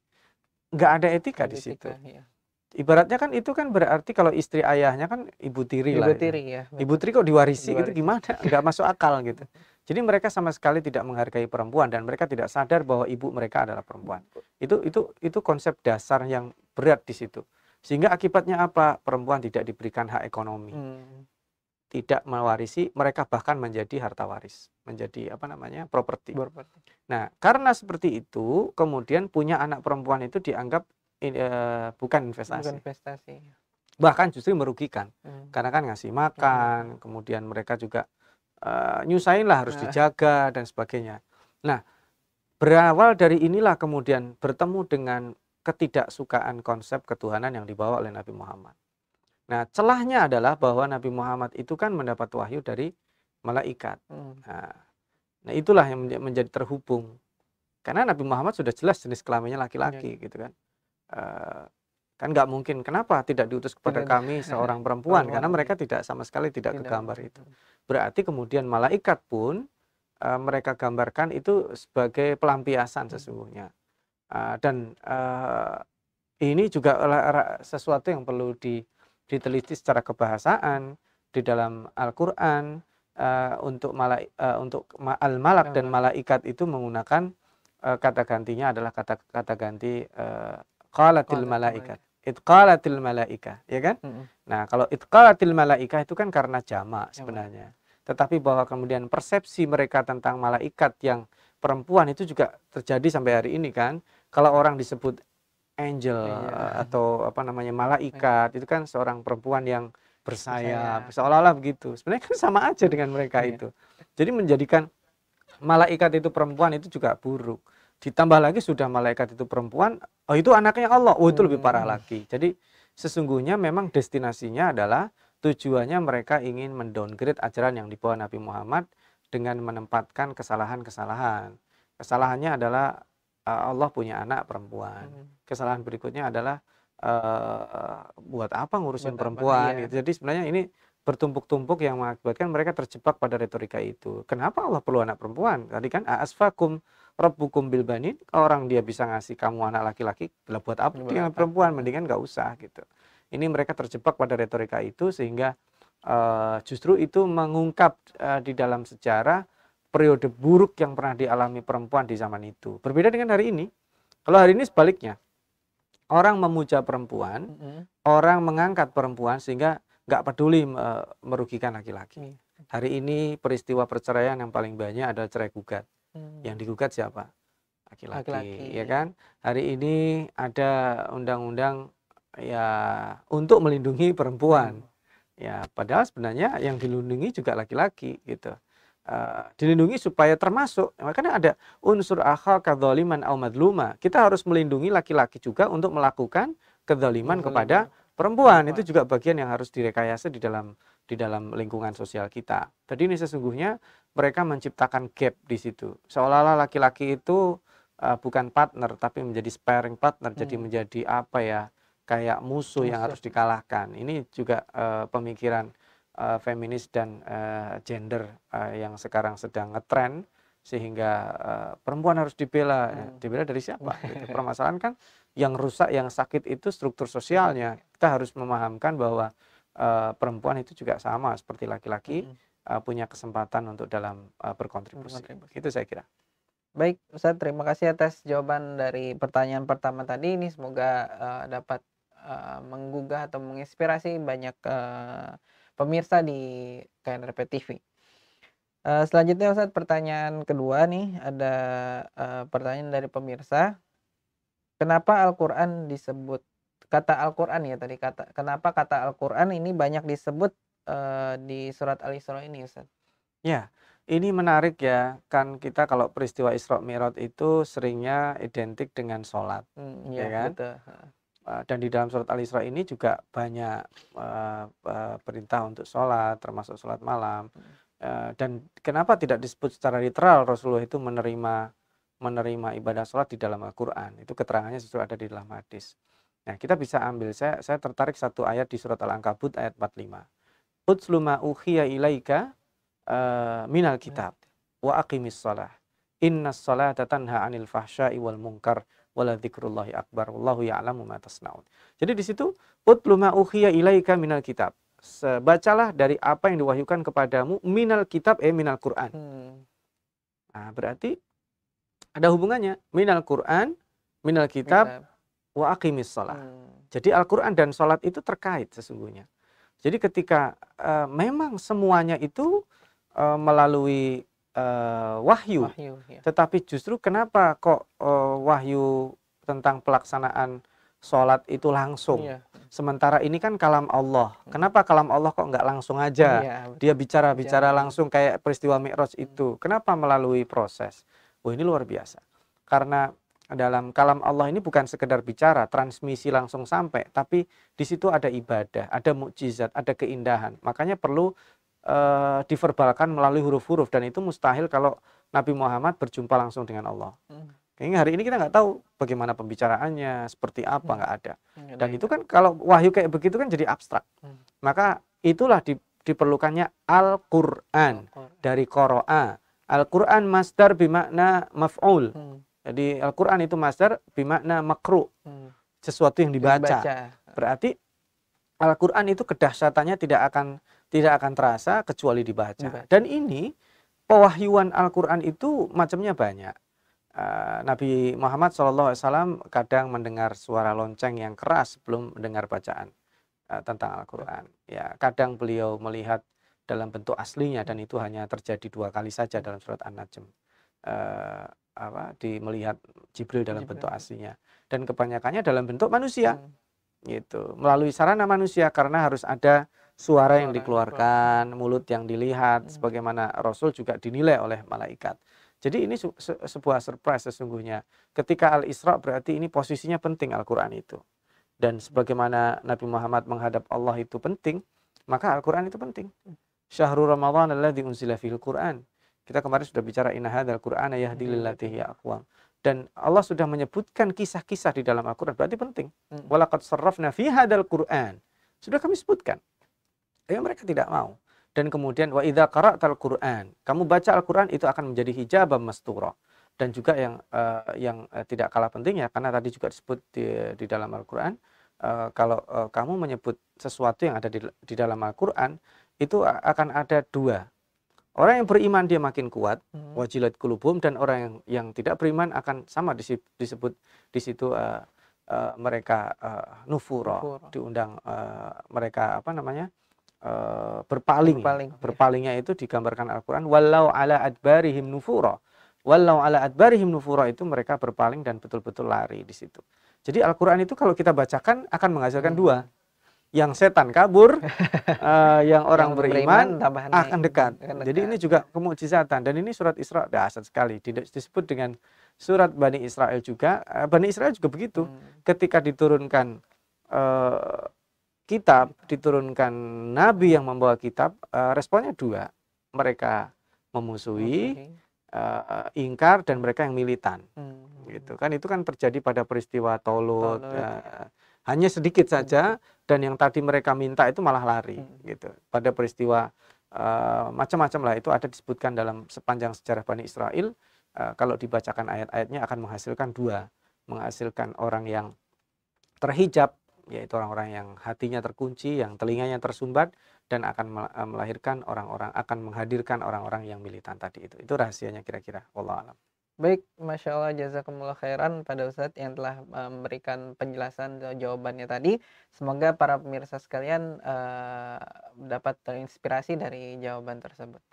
nggak ada etika, di situ. Ya. Ibaratnya kan itu kan berarti kalau istri ayahnya kan ibu tiri ibu lah. Ya. tiri ya. ya. Ibu tiri kok diwarisi, gitu, diwarisi. gitu gimana? (laughs) Nggak masuk akal gitu. Jadi mereka sama sekali tidak menghargai perempuan dan mereka tidak sadar bahwa ibu mereka adalah perempuan. Itu itu itu konsep dasar yang berat di situ. Sehingga akibatnya apa? Perempuan tidak diberikan hak ekonomi. Hmm. Tidak mewarisi, mereka bahkan menjadi harta waris, menjadi apa namanya? properti. Nah, karena seperti itu, kemudian punya anak perempuan itu dianggap uh, bukan investasi. Bukan investasi. Bahkan justru merugikan. Hmm. Karena kan ngasih makan, hmm. kemudian mereka juga uh, eh, nyusahin lah harus nah. dijaga dan sebagainya. Nah, berawal dari inilah kemudian bertemu dengan ketidaksukaan konsep ketuhanan yang dibawa oleh Nabi Muhammad. Nah, celahnya adalah bahwa Nabi Muhammad itu kan mendapat wahyu dari malaikat. Hmm. Nah, nah, itulah yang menjadi terhubung. Karena Nabi Muhammad sudah jelas jenis kelaminnya laki-laki, ya. gitu kan. Uh, kan nggak mungkin. Kenapa tidak diutus kepada ya. kami seorang perempuan? Karena mereka iya. tidak sama sekali tidak, ya. kegambar itu. Hmm. Berarti kemudian malaikat pun uh, mereka gambarkan itu sebagai pelampiasan hmm. sesungguhnya. Ah, dan eh, ini juga sesuatu yang perlu diteliti secara kebahasaan di dalam Al-Quran eh, untuk uh, untuk al malak dan malaikat itu menggunakan kata gantinya adalah kata kata ganti qalatil malaikat itqalatil malaika ya kan mm -hmm. nah kalau itqalatil malaika itu kan karena jamak sebenarnya tetapi bahwa kemudian persepsi mereka tentang malaikat yang perempuan itu juga terjadi sampai hari ini kan kalau orang disebut angel yeah. atau apa namanya malaikat yeah. itu kan seorang perempuan yang bersayap seolah-olah begitu sebenarnya kan sama aja dengan mereka yeah. itu jadi menjadikan malaikat itu perempuan itu juga buruk ditambah lagi sudah malaikat itu perempuan oh itu anaknya Allah oh itu lebih parah hmm. lagi jadi sesungguhnya memang destinasinya adalah tujuannya mereka ingin mendowngrade ajaran yang dibawa Nabi Muhammad dengan menempatkan kesalahan-kesalahan kesalahannya adalah Eh, Allah punya anak perempuan. Hmm. Kesalahan berikutnya adalah uh, buat apa ngurusin buat perempuan apa, iya. Gitu. Jadi sebenarnya ini bertumpuk-tumpuk yang mengakibatkan mereka terjebak pada retorika itu. Kenapa Allah perlu anak perempuan? Tadi kan asfakum rabbukum bil orang dia bisa ngasih kamu anak laki-laki, lah buat apa tinggal perempuan mendingan nggak usah gitu. Ini mereka terjebak pada retorika itu sehingga uh, justru itu mengungkap uh, di dalam sejarah periode buruk yang pernah dialami perempuan di zaman itu. Berbeda dengan hari ini. Kalau hari ini sebaliknya. Orang memuja perempuan, mm -hmm. orang mengangkat perempuan sehingga nggak peduli merugikan laki-laki. Mm. Hari ini peristiwa perceraian yang paling banyak adalah cerai gugat. Mm. Yang digugat siapa? Laki-laki, ya kan? Hari ini ada undang-undang ya untuk melindungi perempuan. Mm. Ya, padahal sebenarnya yang dilindungi juga laki-laki gitu. Eh, dilindungi supaya termasuk ya, makanya ada unsur akal kezaliman au madluma. Kita harus melindungi laki-laki juga untuk melakukan kezaliman kepada ya. perempuan. Itu juga bagian yang harus direkayasa di dalam di dalam lingkungan sosial kita. Jadi ini sesungguhnya mereka menciptakan gap di situ. Seolah-olah laki-laki itu uh, bukan partner tapi menjadi sparring partner, hmm. jadi menjadi apa ya? kayak musuh, musuh yang harus dikalahkan. Ini juga uh, pemikiran uh, feminis dan uh, gender uh, yang sekarang sedang ngetren sehingga uh, perempuan harus dibela hmm. dibela dari siapa (laughs) gitu. permasalahan kan yang rusak yang sakit itu struktur sosialnya kita harus memahamkan bahwa uh, perempuan itu juga sama seperti laki-laki hmm. uh, punya kesempatan untuk dalam uh, berkontribusi. berkontribusi itu saya kira baik Ustaz terima kasih atas jawaban dari pertanyaan pertama tadi ini semoga uh, dapat uh, menggugah atau menginspirasi banyak uh, pemirsa di KNRP TV. Uh, eh, selanjutnya Ustaz pertanyaan kedua nih ada uh, pertanyaan dari pemirsa. Kenapa Al-Qur'an disebut kata Al-Qur'an ya tadi kata kenapa kata Al-Qur'an ini banyak disebut uh, di surat Al-Isra ini Ustaz? Ya, ini menarik ya. Kan kita kalau peristiwa Isra Mi'raj itu seringnya identik dengan sholat. Hmm, ya, ya kan? Eh, dan di dalam surat Al-Isra ini juga banyak eh, eh, perintah untuk sholat, termasuk sholat malam. dan kenapa tidak disebut secara literal Rasulullah itu menerima menerima ibadah sholat di dalam Al-Quran? Itu keterangannya justru ada di dalam hadis. Nah kita bisa ambil, saya, saya tertarik satu ayat di surat Al-Ankabut ayat 45. utsluma uhiya ilaika minal kitab wa aqimis sholat Inna sholatatan tanha anil fahsyai wal munkar wala dzikrullahi akbar wallahu ya'lamu ma tasnaun. Jadi di situ utlu ma uhiya ilaika minal kitab. Bacalah dari apa yang diwahyukan kepadamu minal kitab eh minal Quran. Hmm. Nah, berarti ada hubungannya minal Quran, minal kitab, minal. wa aqimis shalah. Hmm. Jadi Al-Qur'an dan salat itu terkait sesungguhnya. Jadi ketika uh, memang semuanya itu uh, melalui uh, wahyu. wahyu ya. Tetapi justru kenapa kok uh, wahyu tentang pelaksanaan sholat itu langsung? Ya. Sementara ini kan kalam Allah. Hmm. Kenapa kalam Allah kok nggak langsung aja? Ya, Dia bicara-bicara iya. langsung kayak peristiwa Mi'raj hmm. itu. Hmm. Kenapa melalui proses? Wah ini luar biasa. Karena dalam kalam Allah ini bukan sekedar bicara, transmisi langsung sampai, tapi di situ ada ibadah, ada mukjizat, ada keindahan. Makanya perlu uh, diverbalkan melalui huruf-huruf dan itu mustahil kalau Nabi Muhammad berjumpa langsung dengan Allah. Hmm. hari ini kita nggak tahu bagaimana pembicaraannya, seperti apa hmm. nggak hmm. ada. Iya, dan iya. itu kan kalau wahyu kayak begitu kan jadi abstrak. Hmm. Maka itulah di, diperlukannya Al-Qur'an Al dari Koran. Al-Qur'an masdar bimakna maf'ul. Hmm. Jadi Al-Qur'an itu masdar bimakna makru. Hmm. Sesuatu yang dibaca. dibaca. Berarti Al-Qur'an itu kedahsyatannya tidak akan tidak akan terasa kecuali dibaca. Dan ini pewahyuan Al-Quran itu macamnya banyak. Eh, Nabi Muhammad SAW kadang mendengar suara lonceng yang keras sebelum mendengar bacaan eh, tentang Al-Quran. Ya, kadang beliau melihat dalam bentuk aslinya dan itu hanya terjadi dua kali saja dalam surat An-Najm. Uh, di melihat Jibril dalam Jibril. bentuk aslinya dan kebanyakannya dalam bentuk manusia. Hmm. Gitu. Melalui sarana manusia karena harus ada suara yang dikeluarkan, mulut yang dilihat, hmm. sebagaimana Rasul juga dinilai oleh malaikat. Jadi ini sebuah surprise sesungguhnya. Ketika Al-Isra berarti ini posisinya penting Al-Quran itu. Dan sebagaimana Nabi Muhammad menghadap Allah itu penting, maka Al-Quran itu penting. Hmm. Syahrul Ramadhan adalah diunsilah fil Quran. Kita kemarin sudah bicara inna dal Qur'an yahdi lillati aqwam. Dan Allah sudah menyebutkan kisah-kisah di dalam Al-Qur'an berarti penting. Hmm. Walakat sarrafna fi Al Qur'an. Sudah kami sebutkan tapi ya, mereka tidak mau dan kemudian wa idza qara'tal Qur'an kamu baca Al-Qur'an itu akan menjadi hijabah mastura. dan juga yang uh, yang eh, tidak kalah pentingnya karena tadi juga disebut di, di dalam Al-Qur'an uh, kalau uh, kamu menyebut sesuatu yang ada di, di dalam Al-Qur'an itu akan ada dua Orang yang beriman dia makin kuat, hmm. wajilat kulubum dan orang yang yang tidak beriman akan sama disebut di situ uh, uh, mereka uh, nufuro, nufuro, diundang uh, mereka apa namanya? berpaling eh, berpaling. ya. Berpalingnya itu digambarkan Al-Qur'an walau ala adbarihim nufura. Walau ala adbarihim nufura itu mereka berpaling dan betul-betul lari di situ. Jadi Al-Qur'an itu kalau kita bacakan akan menghasilkan hmm. dua. Yang setan kabur, uh, (laughs) yang orang yang beriman, beriman akan dekat. dekat. Jadi ini juga kemujizatan dan ini surat Isra dahsyat sekali disebut dengan surat Bani Israel juga. Eh, Bani Israel juga begitu. Hmm. Ketika diturunkan kitab diturunkan nabi yang membawa kitab uh, responnya dua mereka memusuhi okay. uh, eh, ingkar dan mereka yang militan hmm. gitu kan itu kan terjadi pada peristiwa tolut, Uh, hanya sedikit saja hmm. dan yang tadi mereka minta itu malah lari hmm. gitu pada peristiwa uh, macam-macam lah itu ada disebutkan dalam sepanjang sejarah Bani Israel uh, kalau dibacakan ayat-ayatnya akan menghasilkan dua menghasilkan orang yang terhijab yaitu orang-orang yang hatinya terkunci, yang telinganya tersumbat dan akan eh, melahirkan orang-orang akan menghadirkan orang-orang yang militan tadi itu. Itu rahasianya kira-kira. Wallahu alam. Baik, Masya Allah jazakumullah khairan pada Ustadz yang telah eh, memberikan penjelasan jawabannya tadi. Semoga para pemirsa sekalian uh, dapat terinspirasi dari jawaban tersebut.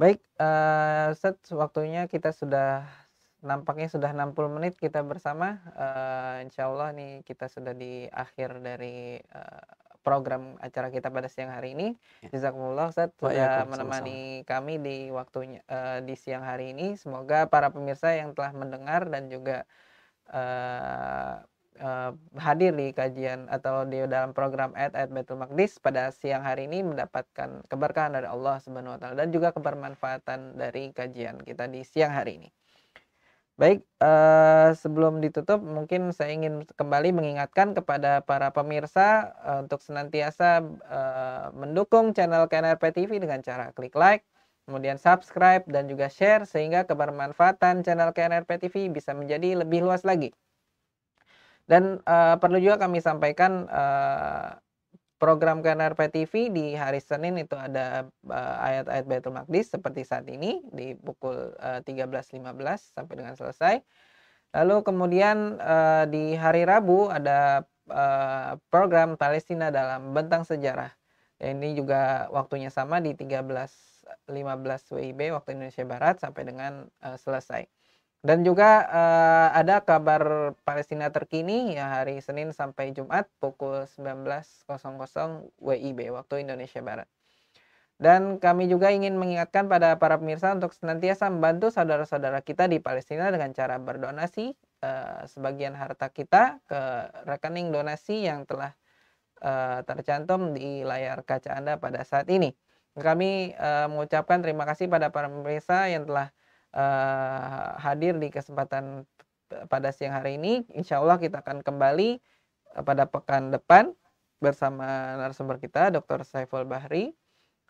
Baik, uh, Ustadz waktunya kita sudah nampaknya sudah 60 menit kita bersama. Uh, insya Allah nih kita sudah di akhir dari uh, program acara kita pada siang hari ini. Ya. Jazakumullah Ustaz sudah ya, menemani sama kami di waktunya uh, di siang hari ini. Semoga para pemirsa yang telah mendengar dan juga uh, uh, hadir di kajian atau di dalam program Ad Ad Betul Magdis pada siang hari ini mendapatkan keberkahan dari Allah Subhanahu dan juga kebermanfaatan dari kajian kita di siang hari ini. Baik, eh, sebelum ditutup, mungkin saya ingin kembali mengingatkan kepada para pemirsa eh, untuk senantiasa eh, mendukung channel KNRP TV dengan cara klik like, kemudian subscribe, dan juga share, sehingga kebermanfaatan channel KNRP TV bisa menjadi lebih luas lagi. Dan eh, perlu juga kami sampaikan eh, program KNRP TV di hari Senin itu ada eh, ayat-ayat uh, Baitul Maqdis seperti saat ini di pukul uh, eh, 13.15 sampai dengan selesai. Lalu kemudian uh, di hari Rabu ada uh, program Palestina dalam bentang sejarah. Ya, ini juga waktunya sama di 13.15 WIB waktu Indonesia Barat sampai dengan uh, selesai. Dan juga uh, ada kabar Palestina terkini ya hari Senin sampai Jumat pukul 19.00 WIB waktu Indonesia Barat. Dan kami juga ingin mengingatkan pada para pemirsa untuk senantiasa membantu saudara-saudara kita di Palestina dengan cara berdonasi uh, sebagian harta kita ke rekening donasi yang telah uh, tercantum di layar kaca Anda pada saat ini. Kami uh, mengucapkan terima kasih pada para pemirsa yang telah uh, hadir di kesempatan pada siang hari ini. Insya Allah kita akan kembali eh, pada pekan depan bersama narasumber kita Dr. Saiful Bahri.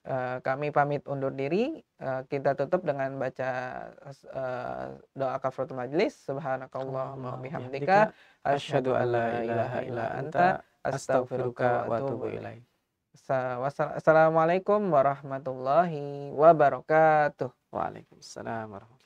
Uh, kami pamit undur diri. Uh, kita tutup dengan baca uh, doa kafaratul majlis. Subhanakallahumma bihamdika asyhadu an la ilaha illa anta astaghfiruka wa atubu ilaih. Assalamualaikum warahmatullahi wabarakatuh. وعليكم السلام ورحمة الله